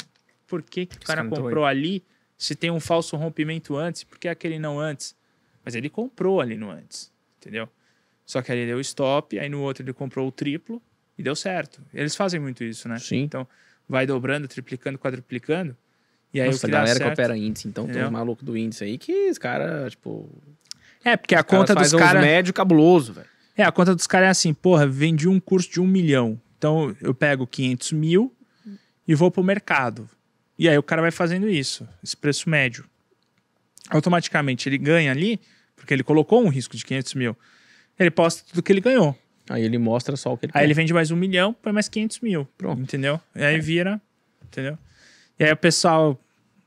por que, que o cara Escantou comprou aí. ali? Se tem um falso rompimento antes, por que aquele não antes? Mas ele comprou ali no antes, entendeu? Só que ali deu stop, aí no outro ele comprou o triplo e deu certo. Eles fazem muito isso, né? Sim. Então, vai dobrando, triplicando, quadruplicando. E aí Nossa, a galera certo, que opera índice, então entendeu? tem um maluco do índice aí que os caras, tipo. É, porque a conta dos caras. médio cabuloso, velho. É, a conta dos caras é assim, porra, vendi um curso de um milhão. Então eu pego 500 mil e vou para o mercado. E aí o cara vai fazendo isso, esse preço médio. Automaticamente ele ganha ali, porque ele colocou um risco de 500 mil. Ele posta tudo que ele ganhou. Aí ele mostra só o que ele Aí ele vende mais um milhão, põe mais 500 mil. Pronto. Entendeu? E aí vira, entendeu? E aí o pessoal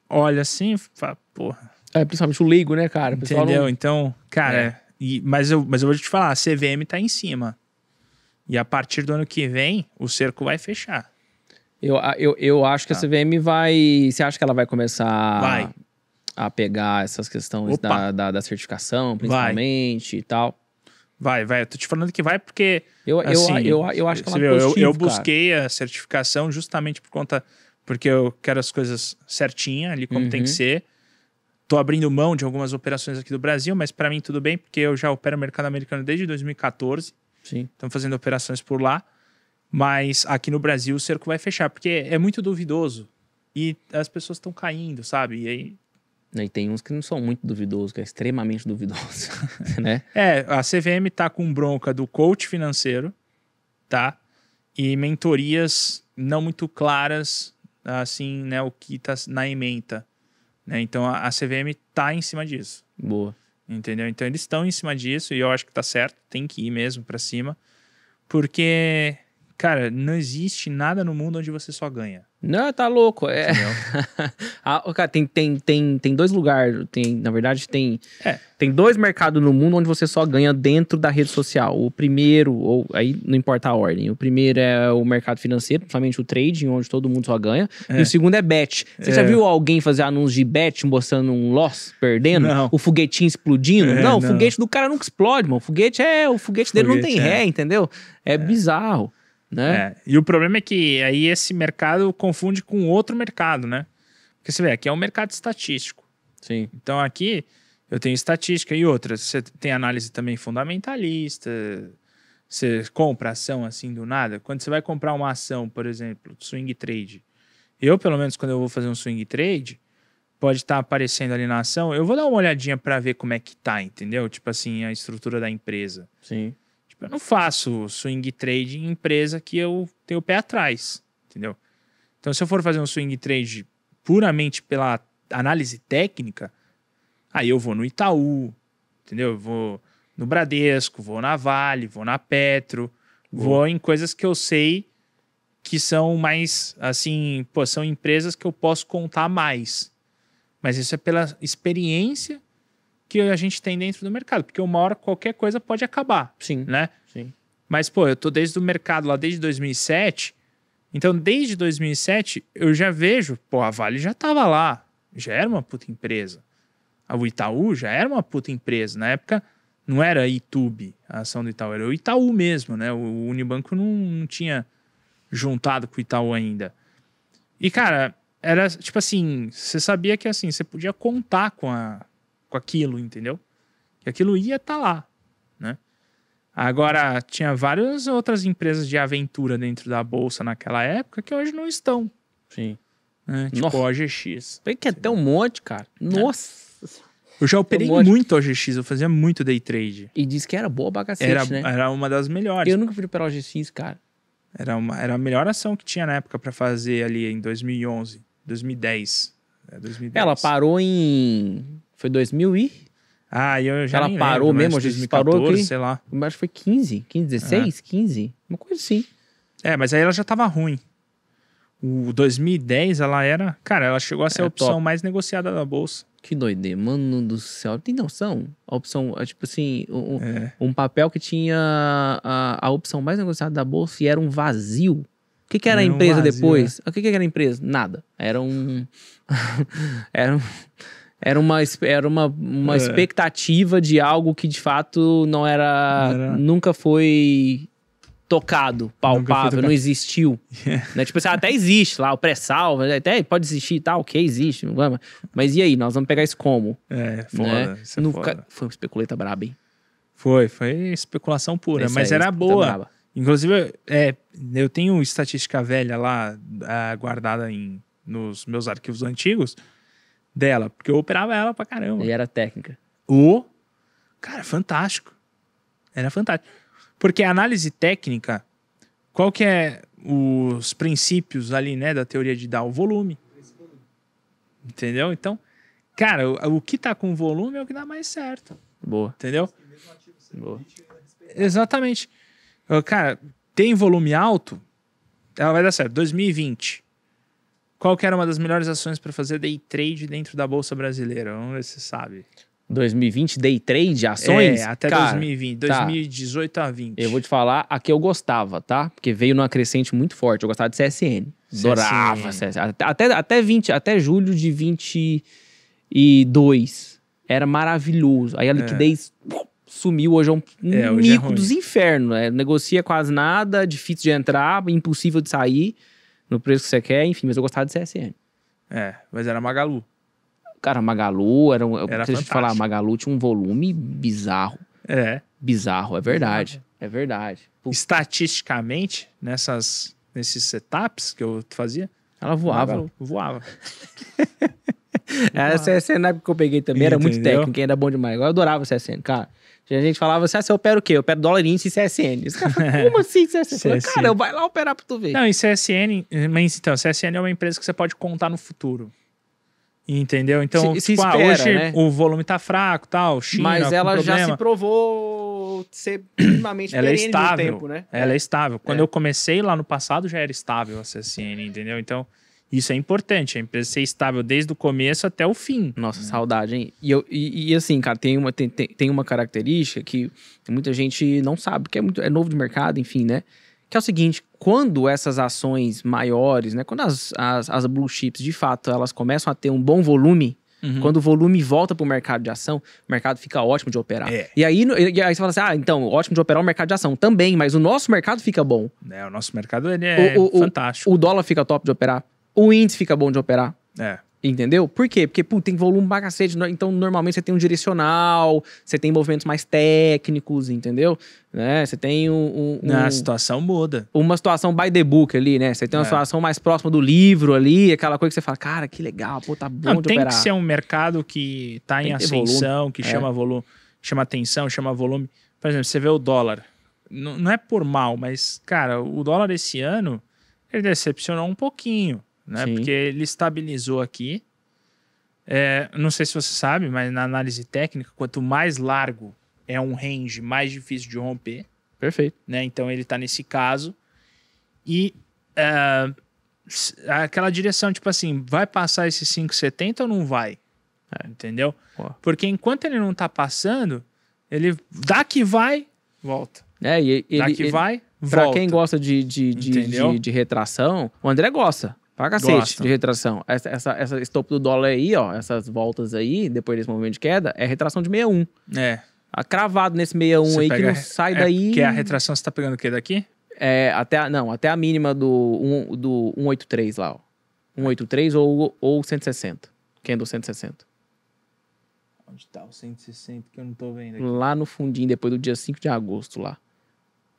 olha assim e fala, porra. É, principalmente o leigo, né, cara? O entendeu? Não... Então, cara, é. e, mas, eu, mas eu vou te falar, a CVM tá em cima. E a partir do ano que vem, o cerco vai fechar. Eu, eu, eu acho que tá. a CVM vai. Você acha que ela vai começar vai. a pegar essas questões da, da, da, certificação, principalmente vai. e tal? Vai, vai. Eu tô te falando que vai porque. Eu, assim, eu, eu, eu acho que ela vai. eu, eu busquei cara. a certificação justamente por conta. Porque eu quero as coisas certinha ali como uhum. tem que uhum. ser. Tô abrindo mão de algumas operações aqui do Brasil, mas para mim tudo bem, porque eu já opero mercado americano desde 2014. Sim. Estão fazendo operações por lá. Mas aqui no Brasil o cerco vai fechar, porque é muito duvidoso. E as pessoas estão caindo, sabe? E aí. E tem uns que não são muito duvidosos, que é extremamente duvidoso, né? É, a CVM tá com bronca do coach financeiro, tá? E mentorias não muito claras, assim, né? O que tá na ementa. Né? Então a CVM tá em cima disso. Boa entendeu? Então eles estão em cima disso e eu acho que tá certo, tem que ir mesmo para cima, porque cara, não existe nada no mundo onde você só ganha. Não, tá louco. É. ah, cara, tem, tem, tem, tem dois lugares. Tem, na verdade, tem, é. tem dois mercados no mundo onde você só ganha dentro da rede social. O primeiro, ou aí não importa a ordem. O primeiro é o mercado financeiro, principalmente o trading, onde todo mundo só ganha. É. E o segundo é bet. Você já é. viu alguém fazer anúncios de bet mostrando um loss perdendo? Não. O foguetinho explodindo? É, não, o não. foguete do cara nunca explode, mano. O foguete é. O foguete, o foguete dele não tem é. ré, entendeu? é bizarro né? É. E o problema é que aí esse mercado confunde com outro mercado, né? Porque você vê, aqui é um mercado estatístico. Sim. Então aqui eu tenho estatística e outras. Você tem análise também fundamentalista. Você compra ação assim do nada. Quando você vai comprar uma ação, por exemplo, swing trade. Eu, pelo menos, quando eu vou fazer um swing trade, pode estar tá aparecendo ali na ação. Eu vou dar uma olhadinha para ver como é que tá, entendeu? Tipo assim, a estrutura da empresa. Sim. Eu não faço swing trade em empresa que eu tenho o pé atrás, entendeu? Então, se eu for fazer um swing trade puramente pela análise técnica, aí eu vou no Itaú, entendeu? Eu vou no Bradesco, vou na Vale, vou na Petro, vou em coisas que eu sei que são mais, assim, pô, são empresas que eu posso contar mais. Mas isso é pela experiência que a gente tem dentro do mercado, porque uma hora qualquer coisa pode acabar. Sim. Né? Sim. Mas, pô, eu tô desde o mercado lá desde 2007. Então, desde 2007, eu já vejo, pô, a Vale já tava lá. Já era uma puta empresa. A Itaú já era uma puta empresa. Na época, não era YouTube, a ação do Itaú, era o Itaú mesmo, né? O Unibanco não, não tinha juntado com o Itaú ainda. E, cara, era tipo assim: você sabia que assim, você podia contar com a, com aquilo, entendeu? Que aquilo ia estar tá lá, né? Agora, tinha várias outras empresas de aventura dentro da bolsa naquela época que hoje não estão. Sim. Né? Tipo Nossa. OGX. Tem que até um monte, cara. É. Nossa. Eu já operei um muito OGX, eu fazia muito day trade. E disse que era boa bagacete, era, né? Era uma das melhores. Eu nunca fui operar OGX, cara. Era, uma, era a melhor ação que tinha na época para fazer ali em 2011, 2010. É, 2010. Ela parou em foi 2000 e... Ah, eu já Ela parou lembro, mesmo, a gente parou aqui. sei lá. Eu Acho que foi 15, 15, 16, é. 15. Uma coisa assim. É, mas aí ela já tava ruim. O 2010, ela era... Cara, ela chegou a ser é a opção top. mais negociada da Bolsa. Que doideira, mano do céu. Tem noção? A opção, é tipo assim, um, é. um papel que tinha a, a, opção mais negociada da bolsa e era um vazio. O que, que era não a empresa vazio, depois? É. O que, que era a empresa? Nada. Era um. era um era uma, era uma, uma é. expectativa de algo que de fato não era, era... nunca foi tocado, palpável, tocado. não existiu. Yeah. É. Né? Tipo assim, ah, até existe lá, o pré-sal, até pode existir e tá, tal, ok, existe, mas, mas e aí, nós vamos pegar isso como? É, né? foda, né? isso é Nunca... foda. Foi uma especuleta braba, hein? Foi, foi especulação pura, Esse mas é, era boa. Braba. Inclusive, é, eu tenho estatística velha lá, ah, guardada em, nos meus arquivos antigos, dela, porque eu operava ela pra caramba. E era técnica. O. Cara, fantástico. Era fantástico. Porque a análise técnica, qual que é os princípios ali, né, da teoria de dar o volume? Entendeu? Então, cara, o, o que tá com volume é o que dá mais certo. Boa. Entendeu? Boa. Exatamente. Cara, tem volume alto, ela vai dar certo. 2020. Qual que era uma das melhores ações para fazer day trade dentro da Bolsa Brasileira? Vamos ver se você sabe. 2020 day trade, ações? É, até Cara, 2020, 2018 tá. a 20. Eu vou te falar a que eu gostava, tá? Porque veio numa crescente muito forte. Eu gostava de CSN. Adorava CSN. Até, até, 20, até julho de 22. Era maravilhoso. Aí a é. liquidez é. sumiu. Hoje é um é, é mico é dos infernos. Né? Negocia quase nada, difícil de entrar, impossível de sair no preço que você quer, enfim, mas eu gostava de CSN. É, mas era Magalu. Cara, Magalu era um. Era deixa eu te falar, Magalu tinha um volume bizarro. É. Bizarro, é verdade. É verdade. Estatisticamente, nessas, nesses setups que eu fazia, ela voava. Magalu, voava. voava. CSM é a que eu peguei também, Entendeu? era muito técnico era bom demais. Eu adorava CSN, cara. A gente falava assim, ah, você opera o quê? Eu opero dólar índice e CSN. Os caras como assim CSN? CSN. cara, eu vai lá operar pra tu ver. Não, e CSN... Mas então, CSN é uma empresa que você pode contar no futuro. Entendeu? Então, se, se tipo, ah, espera, ah, hoje né? o volume tá fraco, tal, China, Mas ela já se provou ser minimamente ela é estável, tempo, né? Ela é, é estável. Quando é. eu comecei lá no passado já era estável a CSN, entendeu? Então, isso é importante, a empresa ser estável desde o começo até o fim. Nossa, é. saudade, hein? E, eu, e, e, assim, cara, tem uma, tem, tem uma característica que muita gente não sabe, que é, muito, é novo de mercado, enfim, né? Que é o seguinte, quando essas ações maiores, né? Quando as, as, as blue chips, de fato, elas começam a ter um bom volume, Uhum. Quando o volume volta para o mercado de ação, o mercado fica ótimo de operar. É. E, aí, e aí você fala assim: ah, então, ótimo de operar o mercado de ação também, mas o nosso mercado fica bom. É, o nosso mercado ele é o, o, fantástico. O, o dólar fica top de operar o índice fica bom de operar. É. Entendeu? Por quê? Porque pô, tem volume pra cacete, então normalmente você tem um direcional, você tem movimentos mais técnicos, entendeu? Né? Você tem um. um a situação muda. Uma situação by the book ali, né? Você tem uma é. situação mais próxima do livro ali, aquela coisa que você fala, cara, que legal, pô, tá bom Não, de tem operar. Tem que ser um mercado que tá tem em ascensão, que é. chama volume, chama atenção, chama volume. Por exemplo, você vê o dólar. N não é por mal, mas, cara, o dólar esse ano ele decepcionou um pouquinho né? Sim. Porque ele estabilizou aqui. É, não sei se você sabe, mas na análise técnica, quanto mais largo é um range, mais difícil de romper. Perfeito. Né? Então ele está nesse caso. E é, aquela direção, tipo assim, vai passar esse 5,70 ou não vai? É. Entendeu? Porque enquanto ele não está passando, ele dá que vai, volta. É, e ele, dá que ele, vai, pra volta. Pra quem gosta de, de, de, de, de retração, o André gosta. Pra cacete Gosta. de retração. Essa, essa, essa, esse topo do dólar aí, ó, essas voltas aí, depois desse movimento de queda, é retração de 61. É. A tá cravado nesse 61 você aí que não sai é, daí. Que é a retração você tá pegando o quê daqui? É, até a, não, até a mínima do, um, do 183 lá, ó. 183 ou, ou 160. É do 160. Onde tá o 160 que eu não tô vendo aqui? Lá no fundinho, depois do dia 5 de agosto lá.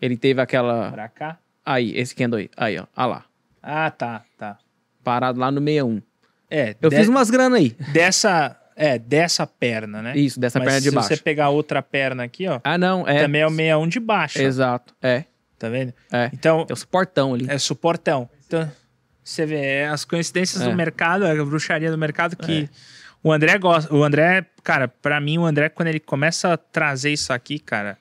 Ele teve aquela. Pra cá? Aí, esse candle aí. Aí, ó. Ah lá. Ah, tá, tá parado lá no 61. É. Eu de... fiz umas grana aí. Dessa. É, dessa perna, né? Isso, dessa Mas perna de baixo. Se você pegar outra perna aqui, ó. Ah, não, é. Também é o 61 de baixo. Exato, é. Tá vendo? É. Então. É o suportão ali. É suportão. Então, você vê é as coincidências é. do mercado, a bruxaria do mercado que. É. O André gosta. O André, cara, para mim, o André, quando ele começa a trazer isso aqui, cara,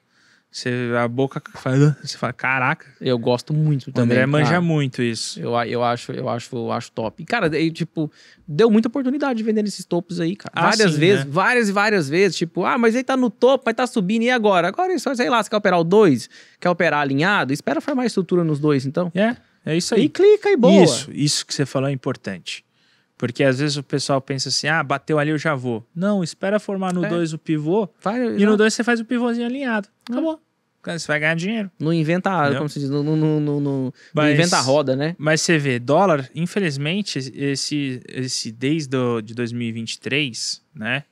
você, a boca faz, você fala, caraca. Eu gosto muito também. O André manja cara. muito isso. Eu, eu acho, eu acho, eu acho top. Cara, eu, tipo, deu muita oportunidade de vender esses topos aí, cara. Ah, várias assim, vezes, né? várias e várias vezes. Tipo, ah, mas ele tá no topo, mas tá subindo, e agora? Agora é só, sei lá, você quer operar o dois, quer operar alinhado? Espera formar estrutura nos dois, então. É, é isso aí. E clica e boa. Isso, isso que você falou é importante. Porque às vezes o pessoal pensa assim: ah, bateu ali, eu já vou. Não, espera formar no 2 é. o pivô. Vai, e não. no 2 você faz o pivôzinho alinhado. Acabou. Você vai ganhar dinheiro. Não inventa, Entendeu? como se diz, não, não, não, não, mas, não inventa a roda, né? Mas você vê, dólar, infelizmente, esse, esse desde do de 2023, né?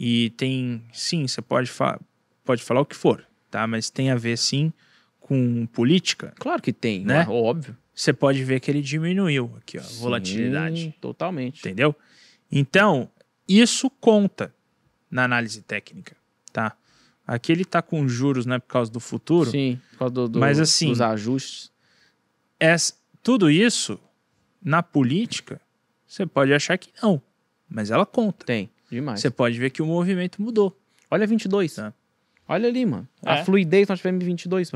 E tem, sim, você pode, fa pode falar o que for, tá? Mas tem a ver, sim, com política. Claro que tem, né? Ó, é óbvio você pode ver que ele diminuiu aqui, ó, Sim, volatilidade. Totalmente. Entendeu? Então, isso conta na análise técnica, tá? Aqui ele tá com juros, né, por causa do futuro. Sim, por causa do, do, mas, assim, dos ajustes. Essa, tudo isso, na política, você pode achar que não, mas ela conta. Tem, demais. Você pode ver que o movimento mudou. Olha 22. Tá? Olha ali, mano. É. A fluidez nós tivemos 22.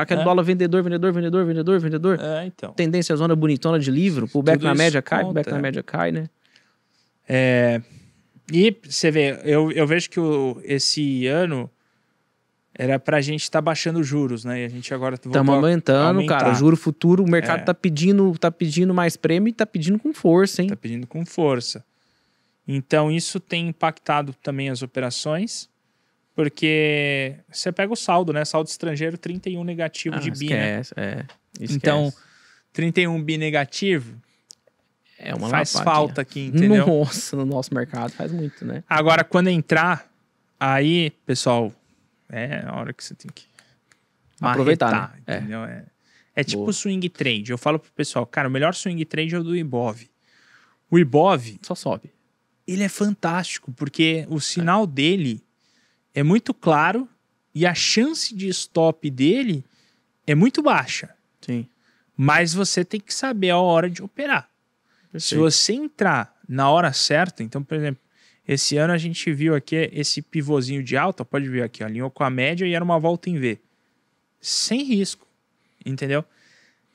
Aquele é. dólar vendedor, vendedor, vendedor, vendedor, vendedor. É, então. Tendência zona bonitona de livro. Pullback back na média cai, conta, pullback na é. média cai, né? É... E você vê, eu, eu vejo que o, esse ano era pra gente estar tá baixando juros, né? E a gente agora Estamos aumentando, aumentar. cara. Juro futuro, o mercado é. tá pedindo, tá pedindo mais prêmio e tá pedindo com força, hein? Tá pedindo com força. Então isso tem impactado também as operações. Porque você pega o saldo, né? Saldo estrangeiro, 31 negativo ah, de bi, né? esquece, né? É, esquece. Então, 31 bi negativo é uma faz lapadinha. falta aqui, entendeu? Nossa, no nosso mercado faz muito, né? Agora, quando entrar, aí, pessoal, é a hora que você tem que aproveitar, né? É. entendeu? É, é, é tipo swing trade. Eu falo pro pessoal, cara, o melhor swing trade é o do Ibov. O Ibov... Só sobe. Ele é fantástico, porque o sinal é. dele é muito claro e a chance de stop dele é muito baixa. Sim. Mas você tem que saber a hora de operar. Perfeito. Se você entrar na hora certa, então, por exemplo, esse ano a gente viu aqui esse pivôzinho de alta, pode ver aqui, alinhou com a média e era uma volta em V. Sem risco, entendeu?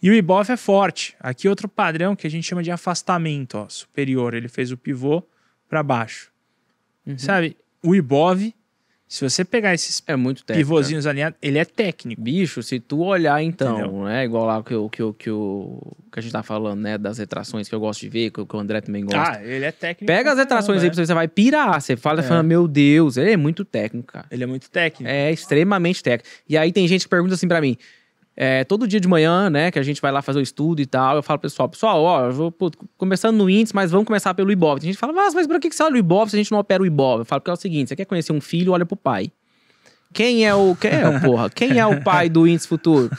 E o Ibov é forte. Aqui outro padrão que a gente chama de afastamento ó, superior. Ele fez o pivô para baixo. Uhum. Sabe, o Ibov se você pegar esses é muito técnico, né? pivôzinhos né? alinhados, ele é técnico. Bicho, se tu olhar então, Entendeu? né? Igual lá que, que, que, o que a gente tá falando, né? Das retrações que eu gosto de ver, que, que o André também gosta. Ah, ele é técnico. Pega as retrações aí é. pra você, você vai pirar. Você fala, é. fala, meu Deus, ele é muito técnico, cara. Ele é muito técnico. É, extremamente técnico. E aí tem gente que pergunta assim para mim, é, todo dia de manhã, né, que a gente vai lá fazer o estudo e tal, eu falo pro pessoal, pessoal, ó, eu vou pô, começando no índice, mas vamos começar pelo Ibov. Tem gente que fala, mas, mas pra que você olha o Ibov se a gente não opera o Ibov? Eu falo, porque é o seguinte, você quer conhecer um filho, olha pro pai. Quem é o... Quem é, porra? Quem é o pai do índice futuro?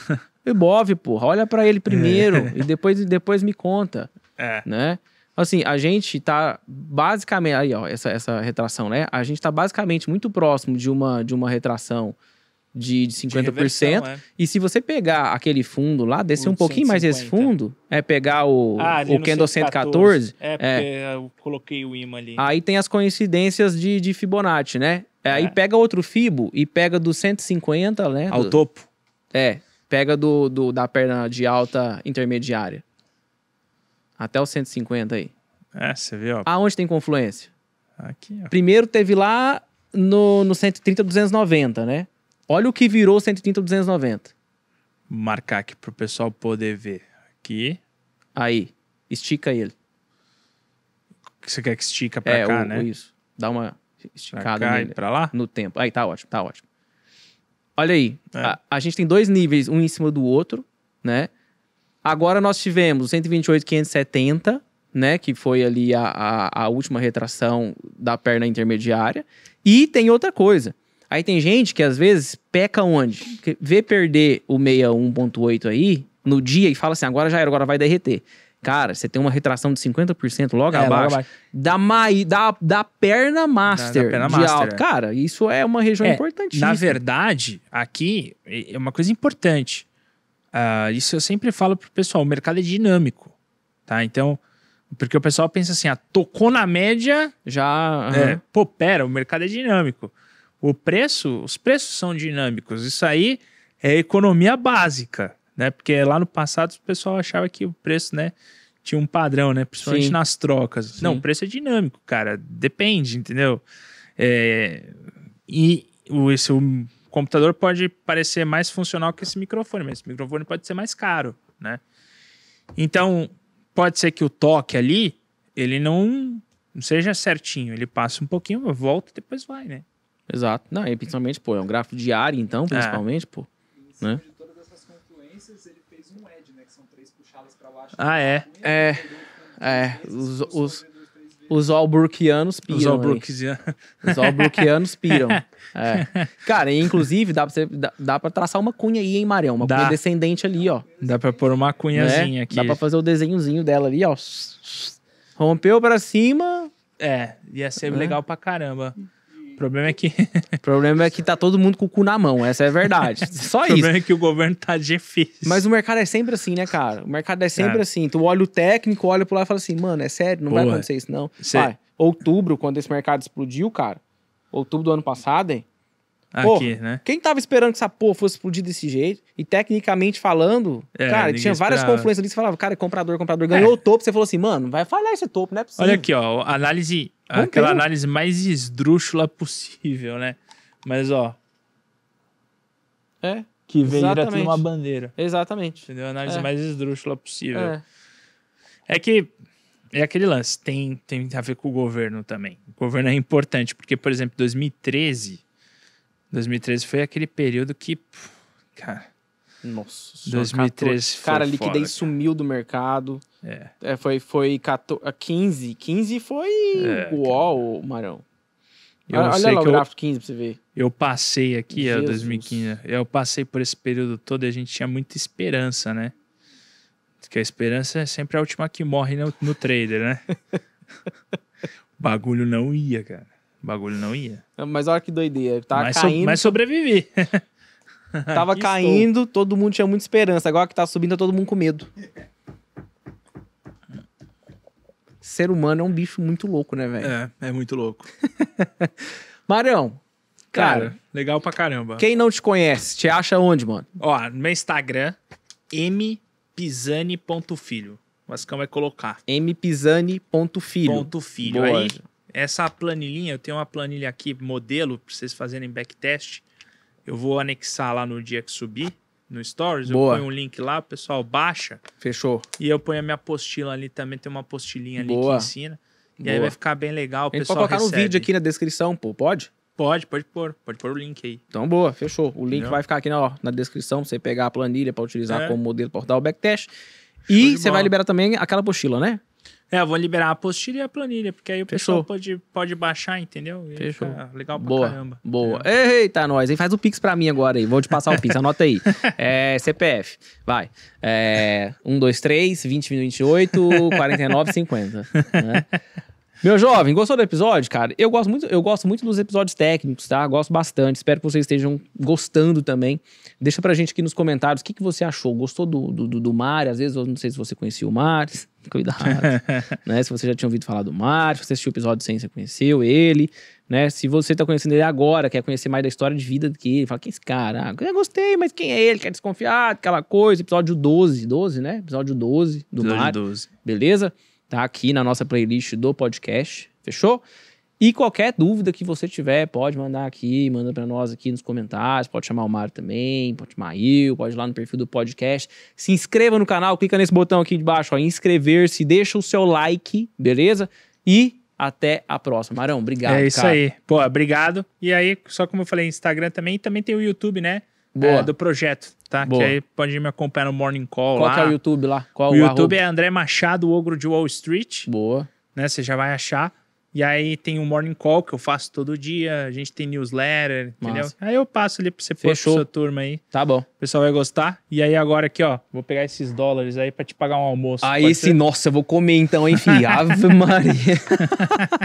O Ibov, porra. Olha para ele primeiro é. e depois, depois me conta, é. né? Assim, a gente tá basicamente... Aí, ó, essa, essa retração, né? A gente tá basicamente muito próximo de uma, de uma retração de, de 50%. De é. E se você pegar aquele fundo lá, descer um pouquinho mais esse fundo, é pegar o, ah, o Candle 114. 114. É, é, eu coloquei o imã ali. Aí tem as coincidências de, de Fibonacci, né? É. Aí é. pega outro Fibo e pega do 150, né? Ao do, topo. É, pega do, do, da perna de alta intermediária. Até o 150 aí. É, você vê, ó. Aonde tem confluência? Aqui, ó. Primeiro teve lá no, no 130, 290, né? Olha o que virou 130 290. Vou marcar aqui para o pessoal poder ver. Aqui. Aí. Estica ele. Você quer que estica para é, cá, o, né? Isso. Dá uma esticada cá nele. Para lá? No tempo. Aí, tá ótimo, tá ótimo. Olha aí. É. A, a gente tem dois níveis, um em cima do outro, né? Agora nós tivemos 128,570, né? Que foi ali a, a, a, última retração da perna intermediária. E tem outra coisa. Aí tem gente que às vezes peca onde? Que vê perder o 61.8 aí no dia e fala assim, agora já era, agora vai derreter. Cara, você tem uma retração de 50% logo, é, abaixo, logo abaixo da, mai, da, da perna master. Da, da perna de master, alto. É. Cara, isso é uma região é, Na verdade, aqui é uma coisa importante. Uh, isso eu sempre falo pro pessoal, o mercado é dinâmico, tá? Então, porque o pessoal pensa assim, ah, tocou na média, já... Uhum. É, pô, pera, o mercado é dinâmico. O preço, os preços são dinâmicos. Isso aí é economia básica, né? Porque lá no passado o pessoal achava que o preço, né, tinha um padrão, né? Principalmente Sim. nas trocas. Sim. Não, o preço é dinâmico, cara. Depende, entendeu? É... E o, esse, o computador pode parecer mais funcional que esse microfone, mas esse microfone pode ser mais caro, né? Então, pode ser que o toque ali, ele não, não seja certinho. Ele passa um pouquinho, volta e depois vai, né? Exato. Não, e principalmente, pô, é um gráfico diário, então, é. principalmente, é. pô. Né? De todas essas confluências, ele fez um edge, né? Que são três puxadas pra baixo. Ah, é. É. É. Os. os... Os Alburquianos piram. Os Alburquianos. Os piram. é. Cara, e, inclusive dá pra, dá, dá pra traçar uma cunha aí, hein, Marião? Uma dá. cunha descendente ali, ó. Dá pra pôr uma cunhazinha né? aqui. Dá pra fazer o desenhozinho dela ali, ó. Rompeu pra cima. É, ia ser né? legal pra caramba. O problema é que. o problema é que tá todo mundo com o cu na mão, essa é a verdade. Só isso. O problema é que o governo tá difícil. Mas o mercado é sempre assim, né, cara? O mercado é sempre é. assim. Tu olha o técnico, olha pro lá e fala assim, mano, é sério, não vai acontecer isso, não. Cê... Vai. Outubro, quando esse mercado explodiu, cara. Outubro do ano passado, hein? Pô, Aqui, né? Quem tava esperando que essa porra fosse explodir desse jeito? E tecnicamente falando, é, cara, tinha várias esperava. confluências ali você falava, cara, é comprador, comprador, ganhou é. o topo. Você falou assim, mano, vai falhar esse topo, não é possível. Olha aqui, ó, análise aquela análise mais esdrúxula possível, né? Mas, ó. É. Que veio exatamente. uma bandeira. Exatamente. Entendeu? análise é. mais esdrúxula possível. É. é que. É aquele lance, tem, tem a ver com o governo também. O governo é importante, porque, por exemplo, 2013. 2013 foi aquele período que. Cara. Nossa, 2013 Cara, a liquidez sumiu cara. do mercado. É. é. foi foi 14, 15. 15 foi é, UOL, cara. Marão. Eu Olha, olha lá o gráfico eu, 15 pra você ver. Eu passei aqui, é 2015. Eu passei por esse período todo e a gente tinha muita esperança, né? Porque a esperança é sempre a última que morre no, no trader, né? o bagulho não ia, cara. O bagulho não ia. Mas olha que doideira. Tá mas, caindo. So, mas sobrevivi. Tava caindo, todo mundo tinha muita esperança. Agora que tá subindo, tá todo mundo com medo. Ser humano é um bicho muito louco, né, velho? É, é muito louco. Marão, cara, cara, legal pra caramba. Quem não te conhece, te acha onde, mano? Ó, no meu Instagram, mpisani.filho. O Vascão vai colocar. mpisani.filho. Ponto filho. Boa. Aí, essa planilhinha, eu tenho uma planilha aqui, modelo, pra vocês fazerem backtest. Eu vou anexar lá no dia que subir, no Stories. Boa. Eu ponho um link lá, o pessoal baixa. Fechou. E eu ponho a minha apostila ali também, tem uma apostilinha ali Boa. que ensina. E Boa. aí vai ficar bem legal. O a gente pode colocar recebe. no vídeo aqui na descrição, pô, pode? Pode, pode pôr. Pode pôr o link aí. Então, boa, fechou. O link Entendeu? vai ficar aqui na, ó, na descrição pra você pegar a planilha para utilizar é. como modelo portal backtest. e você vai liberar também aquela apostila, né? É, eu vou liberar a apostila e a planilha, porque aí o Fechou. pessoal pode, pode baixar, entendeu? E Fechou. legal pra boa, caramba. Boa. É. Eita, nós. faz o Pix pra mim agora aí. Vou te passar o Pix, anota aí. É, CPF. Vai. É, 1, 2, 3, 20, 28, 49, 50. Né? Meu jovem, gostou do episódio, cara? Eu gosto muito, eu gosto muito dos episódios técnicos, tá? Gosto bastante. Espero que vocês estejam gostando também. Deixa pra gente aqui nos comentários o que, que você achou. Gostou do, do, do, do Às vezes, eu não sei se você conhecia o Mares cuidado. né? Se você já tinha ouvido falar do Marte, se você assistiu o episódio sem você conheceu ele. Né? Se você está conhecendo ele agora, quer conhecer mais da história de vida do que ele, fala, quem é esse cara? Ah, eu gostei, mas quem é ele? Quer é desconfiar? Aquela coisa, episódio 12, 12, né? Episódio 12 do episódio Mário. 12. Beleza? Tá aqui na nossa playlist do podcast, fechou? E qualquer dúvida que você tiver, pode mandar aqui, manda para nós aqui nos comentários, pode chamar o Mário também, pode chamar eu, pode ir lá no perfil do podcast. Se inscreva no canal, clica nesse botão aqui de baixo, inscrever-se, deixa o seu like, beleza? E até a próxima. Marão, obrigado. É isso cara. aí. Pô, obrigado. E aí, só como eu falei, Instagram também, também tem o YouTube, né? É, Boa. É, do projeto, tá? Boa. Que aí pode me acompanhar no Morning Call Qual é lá. Qual é o YouTube lá? Qual o, o YouTube arroba? é André Machado, Ogro de Wall Street. Boa. Né? Você já vai achar. E aí tem o um morning call que eu faço todo dia, a gente tem newsletter, Massa. entendeu? Aí eu passo ali pra você pôr pra sua turma aí. Tá bom. O pessoal vai gostar. E aí agora aqui, ó, vou pegar esses dólares aí pra te pagar um almoço. Aí esse, nossa, eu vou comer então, enfim. Ave Maria.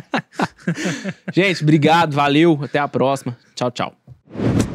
gente, obrigado, valeu, até a próxima. Tchau, tchau.